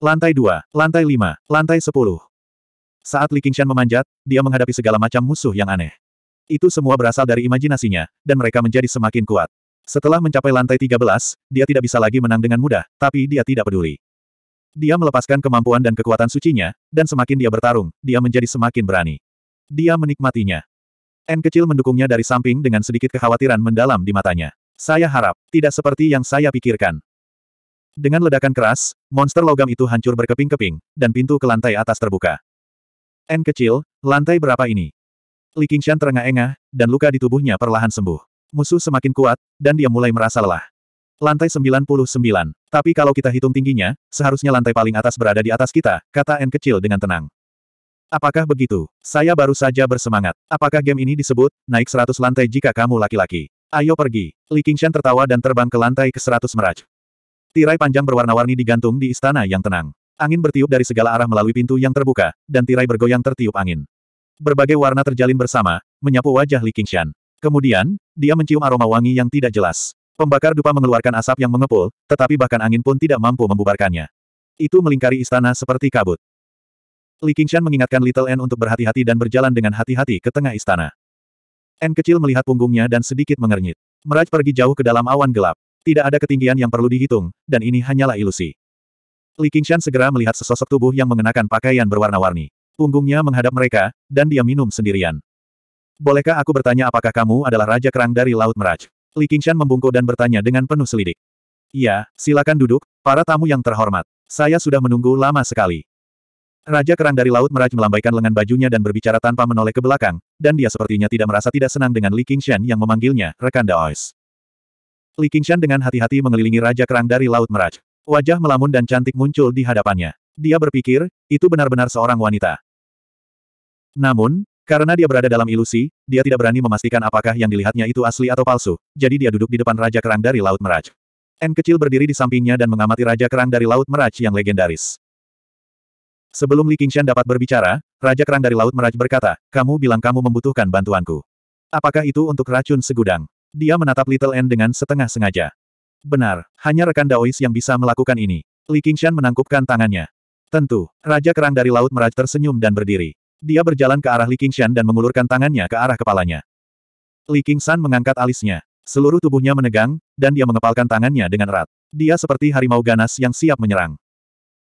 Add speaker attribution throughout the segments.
Speaker 1: Lantai 2, lantai 5, lantai 10. Saat Li Qingshan memanjat, dia menghadapi segala macam musuh yang aneh. Itu semua berasal dari imajinasinya, dan mereka menjadi semakin kuat. Setelah mencapai lantai 13, dia tidak bisa lagi menang dengan mudah, tapi dia tidak peduli. Dia melepaskan kemampuan dan kekuatan sucinya, dan semakin dia bertarung, dia menjadi semakin berani. Dia menikmatinya. N kecil mendukungnya dari samping dengan sedikit kekhawatiran mendalam di matanya. Saya harap, tidak seperti yang saya pikirkan. Dengan ledakan keras, monster logam itu hancur berkeping-keping, dan pintu ke lantai atas terbuka. N kecil, lantai berapa ini? Li Qingshan terengah-engah, dan luka di tubuhnya perlahan sembuh. Musuh semakin kuat, dan dia mulai merasa lelah. Lantai 99. Tapi kalau kita hitung tingginya, seharusnya lantai paling atas berada di atas kita, kata N kecil dengan tenang. Apakah begitu? Saya baru saja bersemangat. Apakah game ini disebut, naik 100 lantai jika kamu laki-laki? Ayo pergi. Li Qingshan tertawa dan terbang ke lantai ke 100 meraj. Tirai panjang berwarna-warni digantung di istana yang tenang. Angin bertiup dari segala arah melalui pintu yang terbuka, dan tirai bergoyang tertiup angin. Berbagai warna terjalin bersama, menyapu wajah Li Qingshan. Kemudian, dia mencium aroma wangi yang tidak jelas. Pembakar dupa mengeluarkan asap yang mengepul, tetapi bahkan angin pun tidak mampu membubarkannya. Itu melingkari istana seperti kabut. Li Qingshan mengingatkan Little N untuk berhati-hati dan berjalan dengan hati-hati ke tengah istana. N kecil melihat punggungnya dan sedikit mengernyit. Meraj pergi jauh ke dalam awan gelap. Tidak ada ketinggian yang perlu dihitung, dan ini hanyalah ilusi. Li Qingshan segera melihat sesosok tubuh yang mengenakan pakaian berwarna-warni. Punggungnya menghadap mereka, dan dia minum sendirian. Bolehkah aku bertanya apakah kamu adalah Raja Kerang dari Laut Meraj? Li Qingshan membungkuk dan bertanya dengan penuh selidik. Ya, silakan duduk, para tamu yang terhormat. Saya sudah menunggu lama sekali. Raja Kerang dari Laut Meraj melambaikan lengan bajunya dan berbicara tanpa menoleh ke belakang, dan dia sepertinya tidak merasa tidak senang dengan Li Qingshan yang memanggilnya, rekan Daois. Li Qingshan dengan hati-hati mengelilingi Raja Kerang dari Laut Meraj. Wajah melamun dan cantik muncul di hadapannya. Dia berpikir, itu benar-benar seorang wanita. Namun, karena dia berada dalam ilusi, dia tidak berani memastikan apakah yang dilihatnya itu asli atau palsu, jadi dia duduk di depan Raja Kerang dari Laut Meraj. N kecil berdiri di sampingnya dan mengamati Raja Kerang dari Laut Meraj yang legendaris. Sebelum Li Qingshan dapat berbicara, Raja Kerang dari Laut Meraj berkata, kamu bilang kamu membutuhkan bantuanku. Apakah itu untuk racun segudang? Dia menatap Little N dengan setengah sengaja. Benar, hanya rekan Daois yang bisa melakukan ini. Li Qingshan menangkupkan tangannya. Tentu, Raja Kerang dari Laut Meraj tersenyum dan berdiri. Dia berjalan ke arah Li Qingshan dan mengulurkan tangannya ke arah kepalanya. Li Qingshan mengangkat alisnya. Seluruh tubuhnya menegang, dan dia mengepalkan tangannya dengan erat. Dia seperti harimau ganas yang siap menyerang.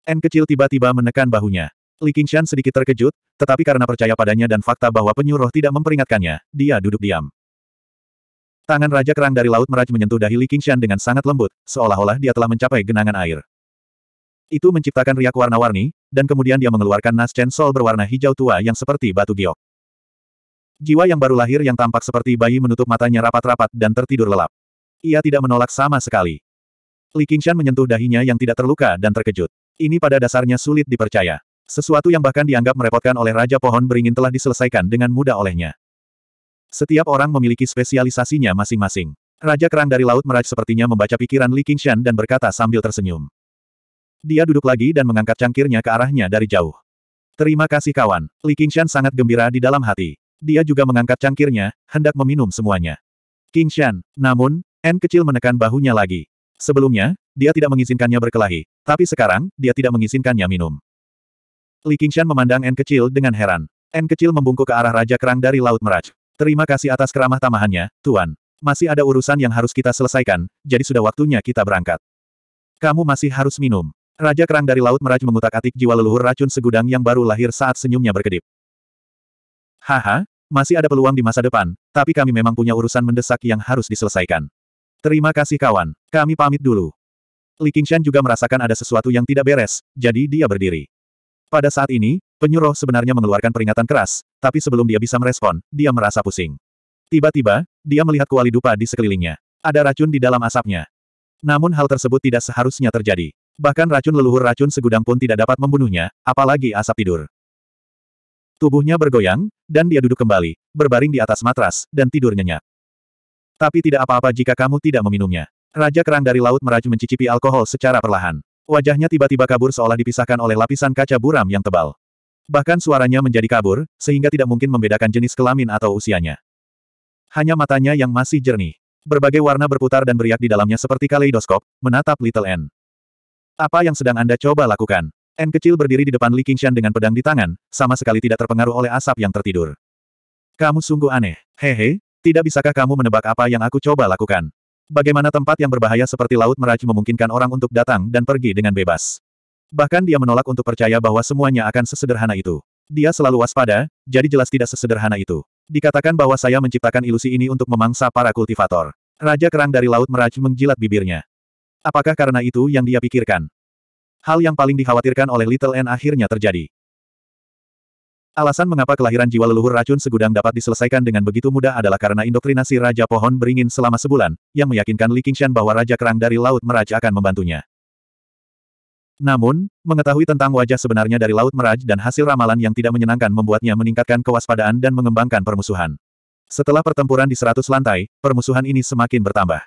Speaker 1: N kecil tiba-tiba menekan bahunya. Li Qingshan sedikit terkejut, tetapi karena percaya padanya dan fakta bahwa penyuruh tidak memperingatkannya, dia duduk diam. Tangan Raja Kerang dari Laut Meraj menyentuh dahi Li Qingshan dengan sangat lembut, seolah-olah dia telah mencapai genangan air. Itu menciptakan riak warna-warni, dan kemudian dia mengeluarkan Nas Chen sol berwarna hijau tua yang seperti batu giok. Jiwa yang baru lahir yang tampak seperti bayi menutup matanya rapat-rapat dan tertidur lelap. Ia tidak menolak sama sekali. Li Qingshan menyentuh dahinya yang tidak terluka dan terkejut. Ini pada dasarnya sulit dipercaya. Sesuatu yang bahkan dianggap merepotkan oleh Raja Pohon Beringin telah diselesaikan dengan mudah olehnya. Setiap orang memiliki spesialisasinya masing-masing. Raja Kerang dari Laut Meraj sepertinya membaca pikiran Li Qingshan dan berkata sambil tersenyum. Dia duduk lagi dan mengangkat cangkirnya ke arahnya dari jauh. Terima kasih kawan. Li Qingshan sangat gembira di dalam hati. Dia juga mengangkat cangkirnya, hendak meminum semuanya. Qingshan, namun, N kecil menekan bahunya lagi. Sebelumnya, dia tidak mengizinkannya berkelahi, tapi sekarang, dia tidak mengizinkannya minum. Li Qingshan memandang N kecil dengan heran. N kecil membungkuk ke arah Raja Kerang dari Laut Meraj. Terima kasih atas keramah tamahannya, Tuan. Masih ada urusan yang harus kita selesaikan, jadi sudah waktunya kita berangkat. Kamu masih harus minum. Raja Kerang dari Laut Meraj mengutak-atik jiwa leluhur racun segudang yang baru lahir saat senyumnya berkedip. Haha, masih ada peluang di masa depan, tapi kami memang punya urusan mendesak yang harus diselesaikan. Terima kasih kawan, kami pamit dulu. Li Qingshan juga merasakan ada sesuatu yang tidak beres, jadi dia berdiri. Pada saat ini, penyuruh sebenarnya mengeluarkan peringatan keras, tapi sebelum dia bisa merespon, dia merasa pusing. Tiba-tiba, dia melihat kuali dupa di sekelilingnya. Ada racun di dalam asapnya. Namun hal tersebut tidak seharusnya terjadi. Bahkan racun leluhur racun segudang pun tidak dapat membunuhnya, apalagi asap tidur. Tubuhnya bergoyang, dan dia duduk kembali, berbaring di atas matras, dan tidur nyenyak. Tapi tidak apa-apa jika kamu tidak meminumnya. Raja kerang dari laut meracu mencicipi alkohol secara perlahan. Wajahnya tiba-tiba kabur seolah dipisahkan oleh lapisan kaca buram yang tebal. Bahkan suaranya menjadi kabur, sehingga tidak mungkin membedakan jenis kelamin atau usianya. Hanya matanya yang masih jernih. Berbagai warna berputar dan beriak di dalamnya seperti kaleidoskop, menatap Little N. Apa yang sedang Anda coba lakukan? N kecil berdiri di depan Li Qingshan dengan pedang di tangan, sama sekali tidak terpengaruh oleh asap yang tertidur. Kamu sungguh aneh. Hehe, tidak bisakah kamu menebak apa yang aku coba lakukan? Bagaimana tempat yang berbahaya seperti Laut meraj memungkinkan orang untuk datang dan pergi dengan bebas. Bahkan dia menolak untuk percaya bahwa semuanya akan sesederhana itu. Dia selalu waspada, jadi jelas tidak sesederhana itu. Dikatakan bahwa saya menciptakan ilusi ini untuk memangsa para kultivator. Raja kerang dari Laut meraj menjilat bibirnya. Apakah karena itu yang dia pikirkan? Hal yang paling dikhawatirkan oleh Little N akhirnya terjadi. Alasan mengapa kelahiran jiwa leluhur racun segudang dapat diselesaikan dengan begitu mudah adalah karena indoktrinasi Raja Pohon Beringin selama sebulan, yang meyakinkan Li Qingshan bahwa Raja Kerang dari Laut Meraj akan membantunya. Namun, mengetahui tentang wajah sebenarnya dari Laut Meraj dan hasil ramalan yang tidak menyenangkan membuatnya meningkatkan kewaspadaan dan mengembangkan permusuhan. Setelah pertempuran di seratus lantai, permusuhan ini semakin bertambah.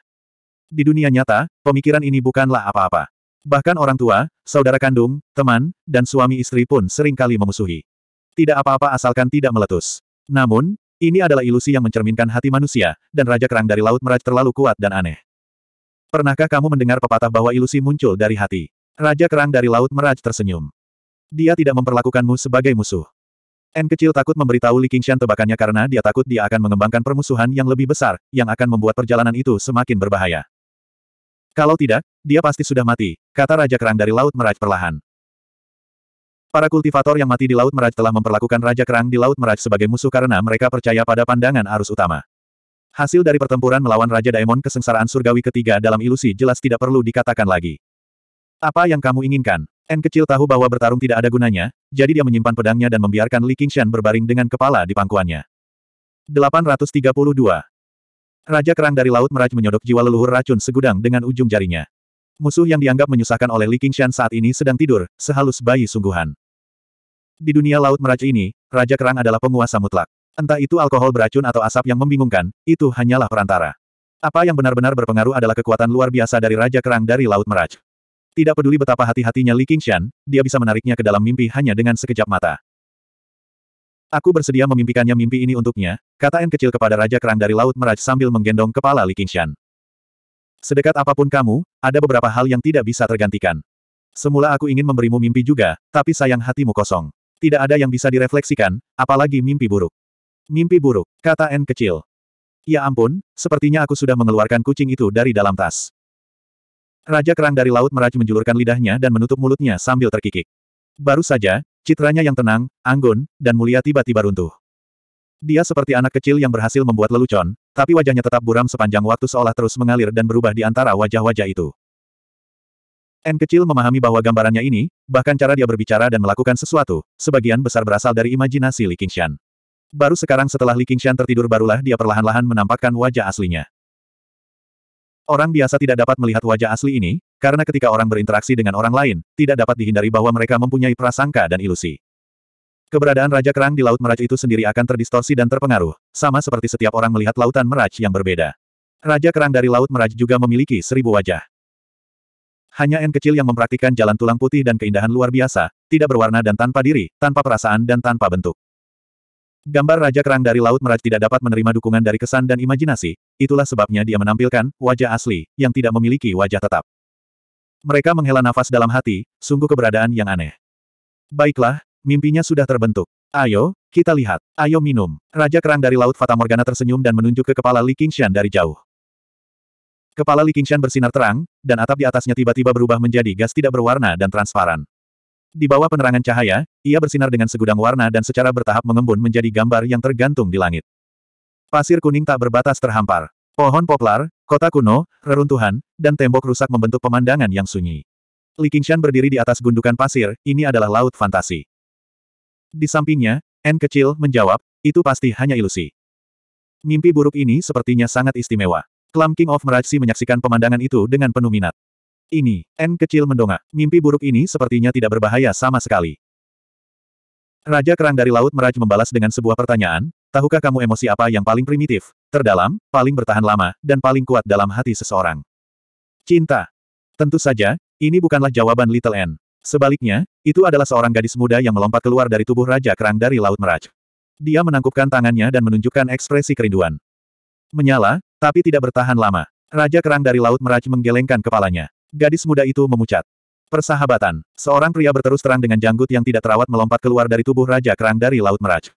Speaker 1: Di dunia nyata, pemikiran ini bukanlah apa-apa. Bahkan orang tua, saudara kandung, teman, dan suami istri pun seringkali memusuhi. Tidak apa-apa asalkan tidak meletus. Namun, ini adalah ilusi yang mencerminkan hati manusia, dan Raja Kerang dari Laut Meraj terlalu kuat dan aneh. Pernahkah kamu mendengar pepatah bahwa ilusi muncul dari hati? Raja Kerang dari Laut Meraj tersenyum. Dia tidak memperlakukanmu sebagai musuh. N kecil takut memberitahu Li Qingshan tebakannya karena dia takut dia akan mengembangkan permusuhan yang lebih besar, yang akan membuat perjalanan itu semakin berbahaya. Kalau tidak, dia pasti sudah mati, kata Raja Kerang dari Laut Meraj perlahan. Para kultivator yang mati di Laut Meraj telah memperlakukan Raja Kerang di Laut Meraj sebagai musuh karena mereka percaya pada pandangan arus utama. Hasil dari pertempuran melawan Raja Daemon kesengsaraan surgawi ketiga dalam ilusi jelas tidak perlu dikatakan lagi. Apa yang kamu inginkan? N kecil tahu bahwa bertarung tidak ada gunanya, jadi dia menyimpan pedangnya dan membiarkan Li Qingshan berbaring dengan kepala di pangkuannya. 832. Raja Kerang dari Laut Meraj menyodok jiwa leluhur racun segudang dengan ujung jarinya. Musuh yang dianggap menyusahkan oleh Li Qingshan saat ini sedang tidur, sehalus bayi sungguhan. Di dunia laut meracu ini, Raja Kerang adalah penguasa mutlak. Entah itu alkohol beracun atau asap yang membingungkan, itu hanyalah perantara. Apa yang benar-benar berpengaruh adalah kekuatan luar biasa dari Raja Kerang dari Laut Meraj. Tidak peduli betapa hati-hatinya Li Qingshan, dia bisa menariknya ke dalam mimpi hanya dengan sekejap mata. Aku bersedia memimpikannya mimpi ini untuknya, kata N kecil kepada Raja Kerang dari Laut Meraj sambil menggendong kepala Li Qingshan. Sedekat apapun kamu, ada beberapa hal yang tidak bisa tergantikan. Semula aku ingin memberimu mimpi juga, tapi sayang hatimu kosong. Tidak ada yang bisa direfleksikan, apalagi mimpi buruk. Mimpi buruk, kata N kecil. Ya ampun, sepertinya aku sudah mengeluarkan kucing itu dari dalam tas. Raja kerang dari laut meraj menjulurkan lidahnya dan menutup mulutnya sambil terkikik. Baru saja, citranya yang tenang, anggun, dan mulia tiba-tiba runtuh. Dia seperti anak kecil yang berhasil membuat lelucon, tapi wajahnya tetap buram sepanjang waktu seolah terus mengalir dan berubah di antara wajah-wajah itu. N kecil memahami bahwa gambarannya ini, bahkan cara dia berbicara dan melakukan sesuatu, sebagian besar berasal dari imajinasi Li Qingshan. Baru sekarang setelah Li Qingshan tertidur barulah dia perlahan-lahan menampakkan wajah aslinya. Orang biasa tidak dapat melihat wajah asli ini, karena ketika orang berinteraksi dengan orang lain, tidak dapat dihindari bahwa mereka mempunyai prasangka dan ilusi. Keberadaan Raja Kerang di Laut Meraj itu sendiri akan terdistorsi dan terpengaruh, sama seperti setiap orang melihat lautan Meraj yang berbeda. Raja Kerang dari Laut Meraj juga memiliki seribu wajah. Hanya N kecil yang mempraktikkan jalan tulang putih dan keindahan luar biasa, tidak berwarna dan tanpa diri, tanpa perasaan dan tanpa bentuk. Gambar Raja Kerang dari Laut Meraj tidak dapat menerima dukungan dari kesan dan imajinasi, itulah sebabnya dia menampilkan wajah asli, yang tidak memiliki wajah tetap. Mereka menghela nafas dalam hati, sungguh keberadaan yang aneh. Baiklah, mimpinya sudah terbentuk. Ayo, kita lihat. Ayo minum. Raja Kerang dari Laut Morgana tersenyum dan menunjuk ke kepala Li Qingshan dari jauh. Kepala Li Qingshan bersinar terang, dan atap di atasnya tiba-tiba berubah menjadi gas tidak berwarna dan transparan. Di bawah penerangan cahaya, ia bersinar dengan segudang warna dan secara bertahap mengembun menjadi gambar yang tergantung di langit. Pasir kuning tak berbatas terhampar. Pohon poplar, kota kuno, reruntuhan, dan tembok rusak membentuk pemandangan yang sunyi. Li Qingshan berdiri di atas gundukan pasir, ini adalah laut fantasi. Di sampingnya, N kecil menjawab, itu pasti hanya ilusi. Mimpi buruk ini sepertinya sangat istimewa. Klam King of Mirage menyaksikan pemandangan itu dengan penuh minat. Ini, N kecil mendongak. Mimpi buruk ini sepertinya tidak berbahaya sama sekali. Raja Kerang dari Laut Meraj membalas dengan sebuah pertanyaan, tahukah kamu emosi apa yang paling primitif, terdalam, paling bertahan lama, dan paling kuat dalam hati seseorang? Cinta. Tentu saja, ini bukanlah jawaban Little N. Sebaliknya, itu adalah seorang gadis muda yang melompat keluar dari tubuh Raja Kerang dari Laut Meraj. Dia menangkupkan tangannya dan menunjukkan ekspresi kerinduan. Menyala, tapi tidak bertahan lama. Raja kerang dari Laut Meraj menggelengkan kepalanya. Gadis muda itu memucat. Persahabatan. Seorang pria berterus terang dengan janggut yang tidak terawat melompat keluar dari tubuh Raja kerang dari Laut Meraj.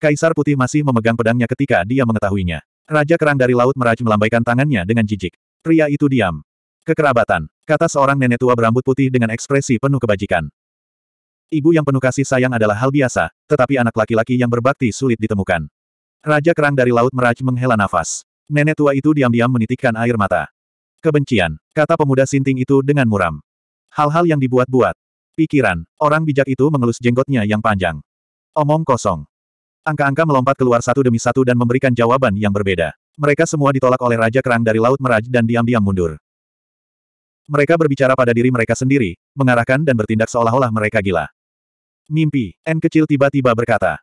Speaker 1: Kaisar Putih masih memegang pedangnya ketika dia mengetahuinya. Raja kerang dari Laut Meraj melambaikan tangannya dengan jijik. Pria itu diam. Kekerabatan. Kata seorang nenek tua berambut putih dengan ekspresi penuh kebajikan. Ibu yang penuh kasih sayang adalah hal biasa, tetapi anak laki-laki yang berbakti sulit ditemukan. Raja kerang dari Laut Meraj menghela nafas. Nenek tua itu diam-diam menitikkan air mata. Kebencian, kata pemuda sinting itu dengan muram. Hal-hal yang dibuat-buat. Pikiran, orang bijak itu mengelus jenggotnya yang panjang. Omong kosong. Angka-angka melompat keluar satu demi satu dan memberikan jawaban yang berbeda. Mereka semua ditolak oleh Raja Kerang dari Laut Meraj dan diam-diam mundur. Mereka berbicara pada diri mereka sendiri, mengarahkan dan bertindak seolah-olah mereka gila. Mimpi, N kecil tiba-tiba berkata.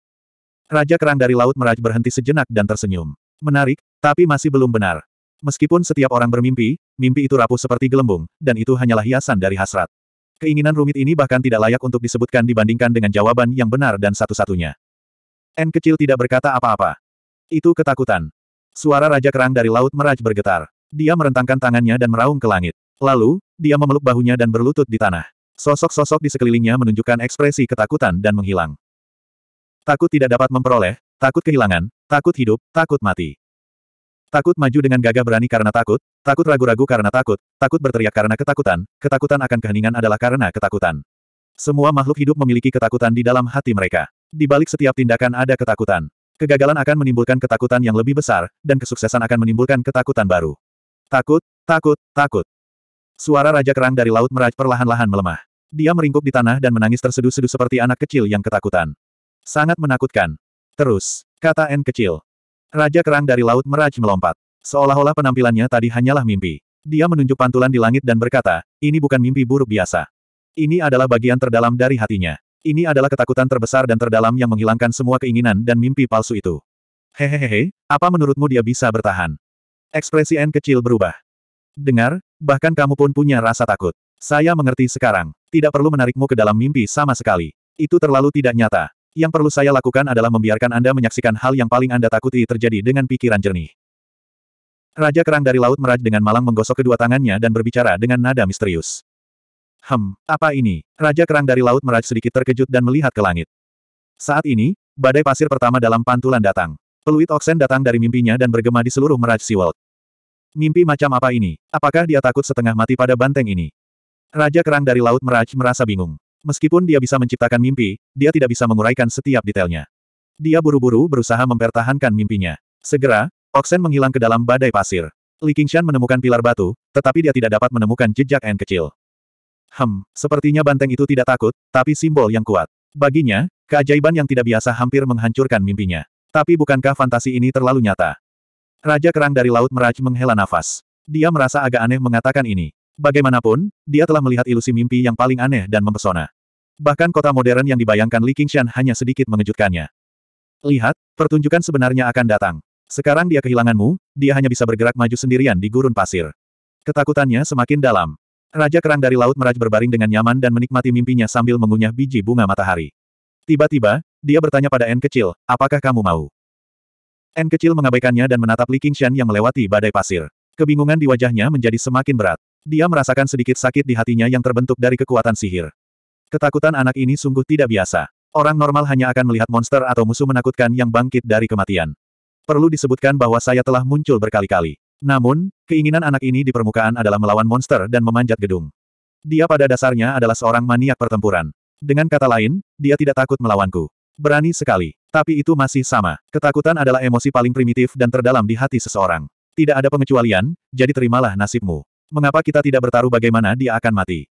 Speaker 1: Raja Kerang dari Laut Meraj berhenti sejenak dan tersenyum. Menarik, tapi masih belum benar. Meskipun setiap orang bermimpi, mimpi itu rapuh seperti gelembung, dan itu hanyalah hiasan dari hasrat. Keinginan rumit ini bahkan tidak layak untuk disebutkan dibandingkan dengan jawaban yang benar dan satu-satunya. N kecil tidak berkata apa-apa. Itu ketakutan. Suara Raja Kerang dari Laut Meraj bergetar. Dia merentangkan tangannya dan meraung ke langit. Lalu, dia memeluk bahunya dan berlutut di tanah. Sosok-sosok di sekelilingnya menunjukkan ekspresi ketakutan dan menghilang. Takut tidak dapat memperoleh, takut kehilangan, takut hidup, takut mati. Takut maju dengan gagah berani karena takut, takut ragu-ragu karena takut, takut berteriak karena ketakutan, ketakutan akan keheningan adalah karena ketakutan. Semua makhluk hidup memiliki ketakutan di dalam hati mereka. Di balik setiap tindakan ada ketakutan. Kegagalan akan menimbulkan ketakutan yang lebih besar, dan kesuksesan akan menimbulkan ketakutan baru. Takut, takut, takut. Suara Raja Kerang dari Laut Meraj perlahan-lahan melemah. Dia meringkuk di tanah dan menangis terseduh-seduh seperti anak kecil yang ketakutan. Sangat menakutkan. Terus, kata N kecil. Raja kerang dari Laut Meraj melompat. Seolah-olah penampilannya tadi hanyalah mimpi. Dia menunjuk pantulan di langit dan berkata, ini bukan mimpi buruk biasa. Ini adalah bagian terdalam dari hatinya. Ini adalah ketakutan terbesar dan terdalam yang menghilangkan semua keinginan dan mimpi palsu itu. Hehehehe, apa menurutmu dia bisa bertahan? Ekspresi N kecil berubah. Dengar, bahkan kamu pun punya rasa takut. Saya mengerti sekarang. Tidak perlu menarikmu ke dalam mimpi sama sekali. Itu terlalu tidak nyata. Yang perlu saya lakukan adalah membiarkan Anda menyaksikan hal yang paling Anda takuti terjadi dengan pikiran jernih. Raja Kerang dari Laut Meraj dengan malang menggosok kedua tangannya dan berbicara dengan nada misterius. Hem, apa ini? Raja Kerang dari Laut Meraj sedikit terkejut dan melihat ke langit. Saat ini, badai pasir pertama dalam pantulan datang. Peluit Oksen datang dari mimpinya dan bergema di seluruh Meraj Seaworld. Mimpi macam apa ini? Apakah dia takut setengah mati pada banteng ini? Raja Kerang dari Laut Meraj merasa bingung. Meskipun dia bisa menciptakan mimpi, dia tidak bisa menguraikan setiap detailnya. Dia buru-buru berusaha mempertahankan mimpinya. Segera, Oksen menghilang ke dalam badai pasir. Li Qingshan menemukan pilar batu, tetapi dia tidak dapat menemukan jejak N kecil. Hem, sepertinya banteng itu tidak takut, tapi simbol yang kuat. Baginya, keajaiban yang tidak biasa hampir menghancurkan mimpinya. Tapi bukankah fantasi ini terlalu nyata? Raja kerang dari Laut Meraj menghela nafas. Dia merasa agak aneh mengatakan ini. Bagaimanapun, dia telah melihat ilusi mimpi yang paling aneh dan mempesona. Bahkan kota modern yang dibayangkan Li Qingshan hanya sedikit mengejutkannya. Lihat, pertunjukan sebenarnya akan datang. Sekarang dia kehilanganmu, dia hanya bisa bergerak maju sendirian di gurun pasir. Ketakutannya semakin dalam. Raja kerang dari laut meraj berbaring dengan nyaman dan menikmati mimpinya sambil mengunyah biji bunga matahari. Tiba-tiba, dia bertanya pada N kecil, apakah kamu mau? N kecil mengabaikannya dan menatap Li Qingshan yang melewati badai pasir. Kebingungan di wajahnya menjadi semakin berat. Dia merasakan sedikit sakit di hatinya yang terbentuk dari kekuatan sihir. Ketakutan anak ini sungguh tidak biasa. Orang normal hanya akan melihat monster atau musuh menakutkan yang bangkit dari kematian. Perlu disebutkan bahwa saya telah muncul berkali-kali. Namun, keinginan anak ini di permukaan adalah melawan monster dan memanjat gedung. Dia pada dasarnya adalah seorang maniak pertempuran. Dengan kata lain, dia tidak takut melawanku. Berani sekali. Tapi itu masih sama. Ketakutan adalah emosi paling primitif dan terdalam di hati seseorang. Tidak ada pengecualian, jadi terimalah nasibmu mengapa kita tidak bertaruh bagaimana dia akan mati?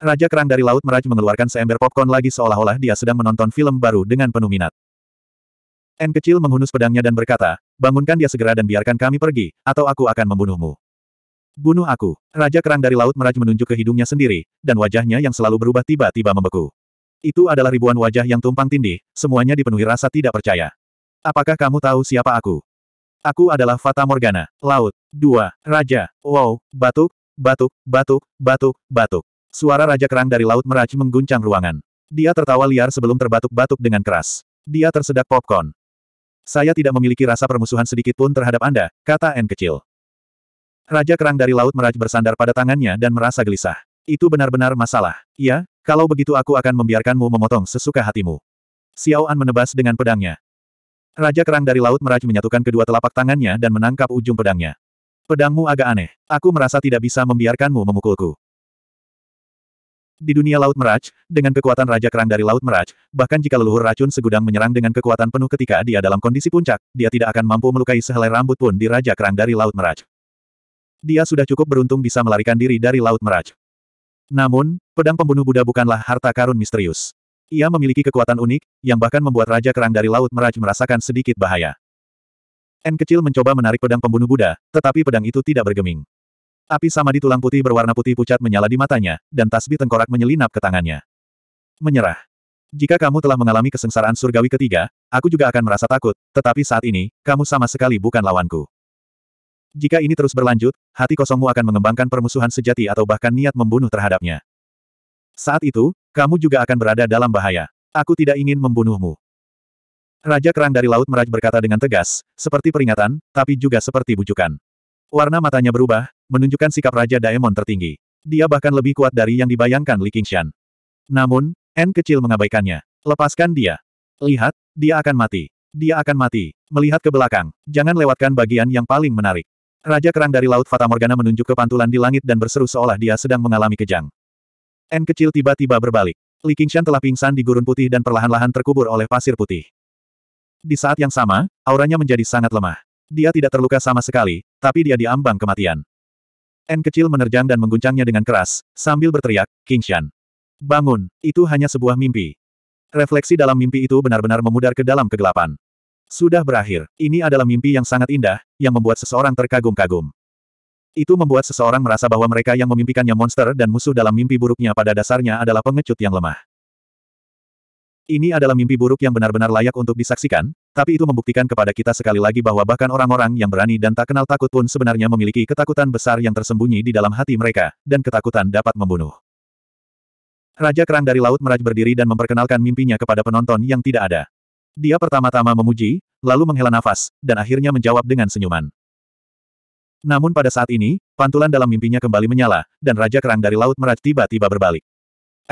Speaker 1: Raja Kerang dari Laut Meraj mengeluarkan seember popcorn lagi seolah-olah dia sedang menonton film baru dengan penuh minat. N kecil menghunus pedangnya dan berkata, bangunkan dia segera dan biarkan kami pergi, atau aku akan membunuhmu. Bunuh aku. Raja Kerang dari Laut Meraj menunjuk ke hidungnya sendiri, dan wajahnya yang selalu berubah tiba-tiba membeku. Itu adalah ribuan wajah yang tumpang tindih, semuanya dipenuhi rasa tidak percaya. Apakah kamu tahu siapa aku? Aku adalah Fata Morgana, Laut, Dua, Raja, Wow, batuk, batuk, batuk, batuk, batuk. Suara Raja Kerang dari Laut Meraj mengguncang ruangan. Dia tertawa liar sebelum terbatuk-batuk dengan keras. Dia tersedak popcorn. Saya tidak memiliki rasa permusuhan sedikit pun terhadap Anda, kata N kecil. Raja Kerang dari Laut Meraj bersandar pada tangannya dan merasa gelisah. Itu benar-benar masalah. Ya, kalau begitu aku akan membiarkanmu memotong sesuka hatimu. Xiao An menebas dengan pedangnya. Raja Kerang dari Laut Meraj menyatukan kedua telapak tangannya dan menangkap ujung pedangnya. Pedangmu agak aneh. Aku merasa tidak bisa membiarkanmu memukulku. Di dunia Laut Meraj, dengan kekuatan Raja Kerang dari Laut Meraj, bahkan jika leluhur racun segudang menyerang dengan kekuatan penuh ketika dia dalam kondisi puncak, dia tidak akan mampu melukai sehelai rambut pun di Raja Kerang dari Laut Meraj. Dia sudah cukup beruntung bisa melarikan diri dari Laut Meraj. Namun, pedang pembunuh Buddha bukanlah harta karun misterius. Ia memiliki kekuatan unik, yang bahkan membuat Raja Kerang dari Laut Meraj merasakan sedikit bahaya. N kecil mencoba menarik pedang pembunuh Buddha, tetapi pedang itu tidak bergeming. Api sama di tulang putih berwarna putih pucat menyala di matanya, dan tasbih tengkorak menyelinap ke tangannya. Menyerah. Jika kamu telah mengalami kesengsaraan surgawi ketiga, aku juga akan merasa takut, tetapi saat ini, kamu sama sekali bukan lawanku. Jika ini terus berlanjut, hati kosongmu akan mengembangkan permusuhan sejati atau bahkan niat membunuh terhadapnya. Saat itu, kamu juga akan berada dalam bahaya. Aku tidak ingin membunuhmu. Raja Kerang dari Laut Meraj berkata dengan tegas, seperti peringatan, tapi juga seperti bujukan. Warna matanya berubah, menunjukkan sikap Raja Daemon tertinggi. Dia bahkan lebih kuat dari yang dibayangkan Li Qingshan. Namun, N kecil mengabaikannya. Lepaskan dia. Lihat, dia akan mati. Dia akan mati. Melihat ke belakang, jangan lewatkan bagian yang paling menarik. Raja Kerang dari Laut Fatamorgana menunjuk ke pantulan di langit dan berseru seolah dia sedang mengalami kejang. N kecil tiba-tiba berbalik. Li Qingshan telah pingsan di gurun putih dan perlahan-lahan terkubur oleh pasir putih. Di saat yang sama, auranya menjadi sangat lemah. Dia tidak terluka sama sekali, tapi dia diambang kematian. N kecil menerjang dan mengguncangnya dengan keras, sambil berteriak, Qingshan. Bangun, itu hanya sebuah mimpi. Refleksi dalam mimpi itu benar-benar memudar ke dalam kegelapan. Sudah berakhir, ini adalah mimpi yang sangat indah, yang membuat seseorang terkagum-kagum. Itu membuat seseorang merasa bahwa mereka yang memimpikannya monster dan musuh dalam mimpi buruknya pada dasarnya adalah pengecut yang lemah. Ini adalah mimpi buruk yang benar-benar layak untuk disaksikan, tapi itu membuktikan kepada kita sekali lagi bahwa bahkan orang-orang yang berani dan tak kenal takut pun sebenarnya memiliki ketakutan besar yang tersembunyi di dalam hati mereka, dan ketakutan dapat membunuh. Raja Kerang dari Laut Meraj berdiri dan memperkenalkan mimpinya kepada penonton yang tidak ada. Dia pertama-tama memuji, lalu menghela nafas, dan akhirnya menjawab dengan senyuman. Namun pada saat ini, pantulan dalam mimpinya kembali menyala, dan Raja Kerang dari Laut Meraj tiba-tiba berbalik.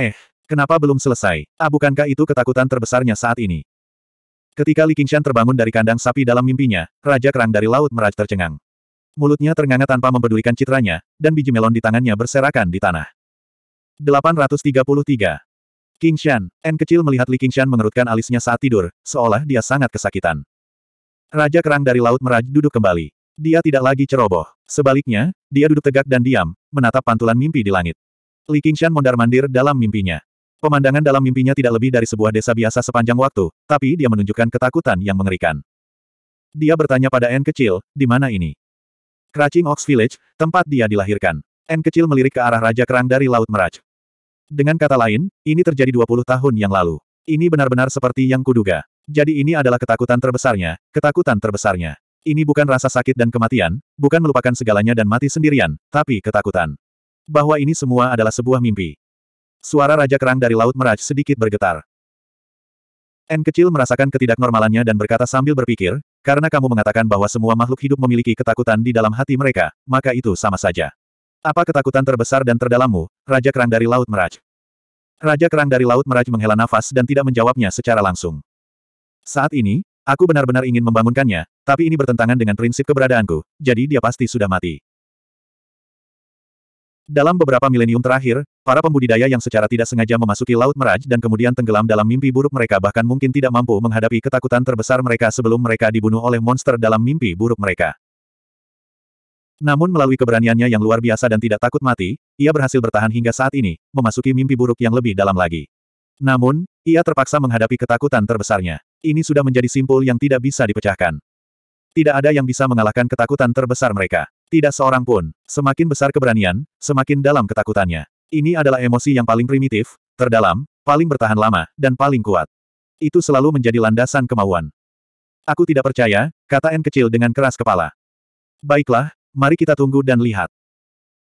Speaker 1: Eh, kenapa belum selesai? Ah bukankah itu ketakutan terbesarnya saat ini? Ketika Li Qingshan terbangun dari kandang sapi dalam mimpinya, Raja Kerang dari Laut Meraj tercengang. Mulutnya ternganga tanpa mempedulikan citranya, dan biji melon di tangannya berserakan di tanah. 833 Qingshan, N kecil melihat Li Qingshan mengerutkan alisnya saat tidur, seolah dia sangat kesakitan. Raja Kerang dari Laut Meraj duduk kembali. Dia tidak lagi ceroboh. Sebaliknya, dia duduk tegak dan diam, menatap pantulan mimpi di langit. Li Qingshan mondar-mandir dalam mimpinya. Pemandangan dalam mimpinya tidak lebih dari sebuah desa biasa sepanjang waktu, tapi dia menunjukkan ketakutan yang mengerikan. Dia bertanya pada N kecil, di mana ini? Cracing Ox Village, tempat dia dilahirkan. N kecil melirik ke arah Raja Kerang dari Laut Meraj. Dengan kata lain, ini terjadi 20 tahun yang lalu. Ini benar-benar seperti yang kuduga. Jadi ini adalah ketakutan terbesarnya, ketakutan terbesarnya. Ini bukan rasa sakit dan kematian, bukan melupakan segalanya dan mati sendirian, tapi ketakutan. Bahwa ini semua adalah sebuah mimpi. Suara Raja Kerang dari Laut Meraj sedikit bergetar. N kecil merasakan ketidaknormalannya dan berkata sambil berpikir, karena kamu mengatakan bahwa semua makhluk hidup memiliki ketakutan di dalam hati mereka, maka itu sama saja. Apa ketakutan terbesar dan terdalammu, Raja Kerang dari Laut Meraj? Raja Kerang dari Laut Meraj menghela nafas dan tidak menjawabnya secara langsung. Saat ini, Aku benar-benar ingin membangunkannya, tapi ini bertentangan dengan prinsip keberadaanku, jadi dia pasti sudah mati. Dalam beberapa milenium terakhir, para pembudidaya yang secara tidak sengaja memasuki Laut Meraj dan kemudian tenggelam dalam mimpi buruk mereka bahkan mungkin tidak mampu menghadapi ketakutan terbesar mereka sebelum mereka dibunuh oleh monster dalam mimpi buruk mereka. Namun melalui keberaniannya yang luar biasa dan tidak takut mati, ia berhasil bertahan hingga saat ini, memasuki mimpi buruk yang lebih dalam lagi. Namun, ia terpaksa menghadapi ketakutan terbesarnya. Ini sudah menjadi simpul yang tidak bisa dipecahkan. Tidak ada yang bisa mengalahkan ketakutan terbesar mereka. Tidak seorang pun. Semakin besar keberanian, semakin dalam ketakutannya. Ini adalah emosi yang paling primitif, terdalam, paling bertahan lama, dan paling kuat. Itu selalu menjadi landasan kemauan. Aku tidak percaya, kata N kecil dengan keras kepala. Baiklah, mari kita tunggu dan lihat.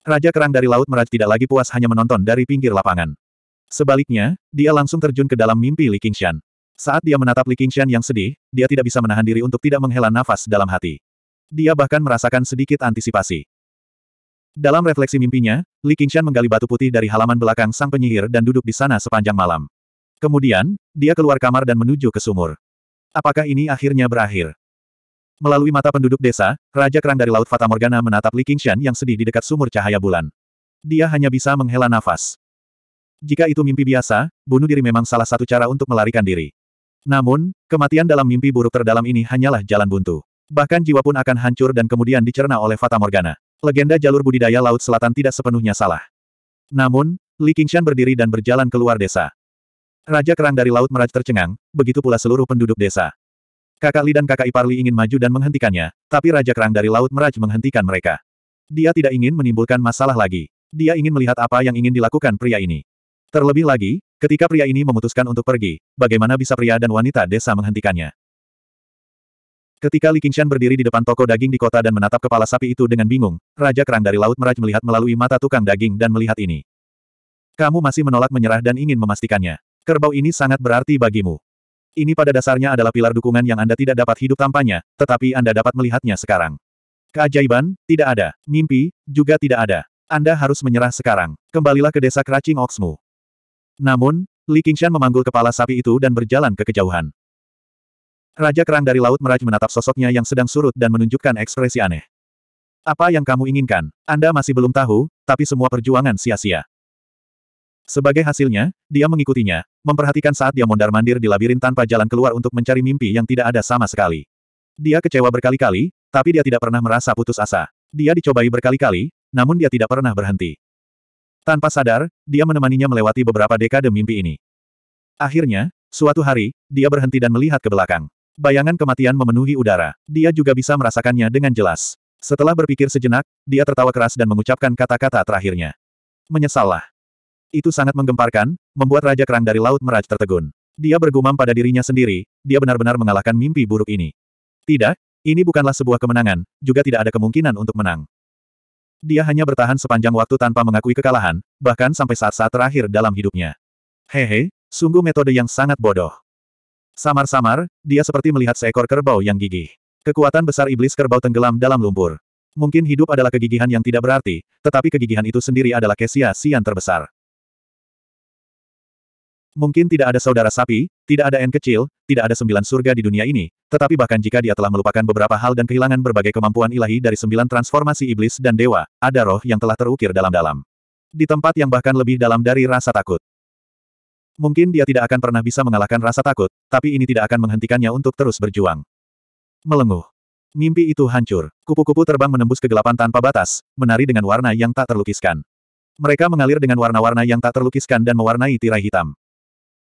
Speaker 1: Raja Kerang dari Laut Meraj tidak lagi puas hanya menonton dari pinggir lapangan. Sebaliknya, dia langsung terjun ke dalam mimpi Li Qingshan. Saat dia menatap Li Qingshan yang sedih, dia tidak bisa menahan diri untuk tidak menghela nafas dalam hati. Dia bahkan merasakan sedikit antisipasi. Dalam refleksi mimpinya, Li Qingshan menggali batu putih dari halaman belakang sang penyihir dan duduk di sana sepanjang malam. Kemudian, dia keluar kamar dan menuju ke sumur. Apakah ini akhirnya berakhir? Melalui mata penduduk desa, Raja Kerang dari Laut Fata Morgana menatap Li Qingshan yang sedih di dekat sumur cahaya bulan. Dia hanya bisa menghela nafas. Jika itu mimpi biasa, bunuh diri memang salah satu cara untuk melarikan diri. Namun, kematian dalam mimpi buruk terdalam ini hanyalah jalan buntu. Bahkan jiwa pun akan hancur dan kemudian dicerna oleh Fata Morgana. Legenda jalur budidaya Laut Selatan tidak sepenuhnya salah. Namun, Li Qingshan berdiri dan berjalan keluar desa. Raja Kerang dari Laut Meraj tercengang, begitu pula seluruh penduduk desa. Kakak Li dan kakak ipar Li ingin maju dan menghentikannya, tapi Raja Kerang dari Laut Meraj menghentikan mereka. Dia tidak ingin menimbulkan masalah lagi. Dia ingin melihat apa yang ingin dilakukan pria ini. Terlebih lagi, Ketika pria ini memutuskan untuk pergi, bagaimana bisa pria dan wanita desa menghentikannya? Ketika Li Qingshan berdiri di depan toko daging di kota dan menatap kepala sapi itu dengan bingung, Raja Kerang dari Laut Meraj melihat melalui mata tukang daging dan melihat ini. Kamu masih menolak menyerah dan ingin memastikannya. Kerbau ini sangat berarti bagimu. Ini pada dasarnya adalah pilar dukungan yang Anda tidak dapat hidup tanpanya, tetapi Anda dapat melihatnya sekarang. Keajaiban, tidak ada. Mimpi, juga tidak ada. Anda harus menyerah sekarang. Kembalilah ke desa Kracing Oksmu. Namun, Li Qingshan memanggul kepala sapi itu dan berjalan ke kejauhan. Raja Kerang dari Laut Meraj menatap sosoknya yang sedang surut dan menunjukkan ekspresi aneh. Apa yang kamu inginkan? Anda masih belum tahu, tapi semua perjuangan sia-sia. Sebagai hasilnya, dia mengikutinya, memperhatikan saat dia mondar-mandir di labirin tanpa jalan keluar untuk mencari mimpi yang tidak ada sama sekali. Dia kecewa berkali-kali, tapi dia tidak pernah merasa putus asa. Dia dicobai berkali-kali, namun dia tidak pernah berhenti. Tanpa sadar, dia menemaninya melewati beberapa dekade mimpi ini. Akhirnya, suatu hari, dia berhenti dan melihat ke belakang. Bayangan kematian memenuhi udara. Dia juga bisa merasakannya dengan jelas. Setelah berpikir sejenak, dia tertawa keras dan mengucapkan kata-kata terakhirnya. Menyesallah. Itu sangat menggemparkan, membuat Raja Kerang dari Laut Meraj tertegun. Dia bergumam pada dirinya sendiri, dia benar-benar mengalahkan mimpi buruk ini. Tidak, ini bukanlah sebuah kemenangan, juga tidak ada kemungkinan untuk menang dia hanya bertahan sepanjang waktu tanpa mengakui kekalahan, bahkan sampai saat-saat terakhir dalam hidupnya. Hehe, sungguh metode yang sangat bodoh. Samar-samar, dia seperti melihat seekor kerbau yang gigih. Kekuatan besar iblis kerbau tenggelam dalam lumpur. Mungkin hidup adalah kegigihan yang tidak berarti, tetapi kegigihan itu sendiri adalah kesia sian terbesar. Mungkin tidak ada saudara sapi, tidak ada N kecil, tidak ada sembilan surga di dunia ini, tetapi bahkan jika dia telah melupakan beberapa hal dan kehilangan berbagai kemampuan ilahi dari sembilan transformasi iblis dan dewa, ada roh yang telah terukir dalam-dalam. Di tempat yang bahkan lebih dalam dari rasa takut. Mungkin dia tidak akan pernah bisa mengalahkan rasa takut, tapi ini tidak akan menghentikannya untuk terus berjuang. Melenguh. Mimpi itu hancur. Kupu-kupu terbang menembus kegelapan tanpa batas, menari dengan warna yang tak terlukiskan. Mereka mengalir dengan warna-warna yang tak terlukiskan dan mewarnai tirai hitam.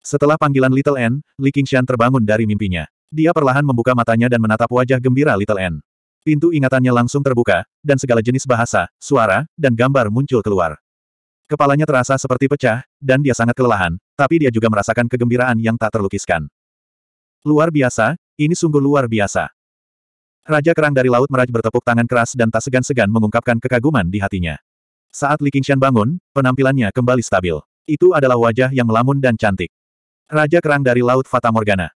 Speaker 1: Setelah panggilan Little N, Li Qingshan terbangun dari mimpinya. Dia perlahan membuka matanya dan menatap wajah gembira Little N. Pintu ingatannya langsung terbuka, dan segala jenis bahasa, suara, dan gambar muncul keluar. Kepalanya terasa seperti pecah, dan dia sangat kelelahan, tapi dia juga merasakan kegembiraan yang tak terlukiskan. Luar biasa, ini sungguh luar biasa. Raja Kerang dari Laut Meraj bertepuk tangan keras dan tak segan-segan mengungkapkan kekaguman di hatinya. Saat Li Qingshan bangun, penampilannya kembali stabil. Itu adalah wajah yang melamun dan cantik. Raja Kerang dari Laut Fata Morgana.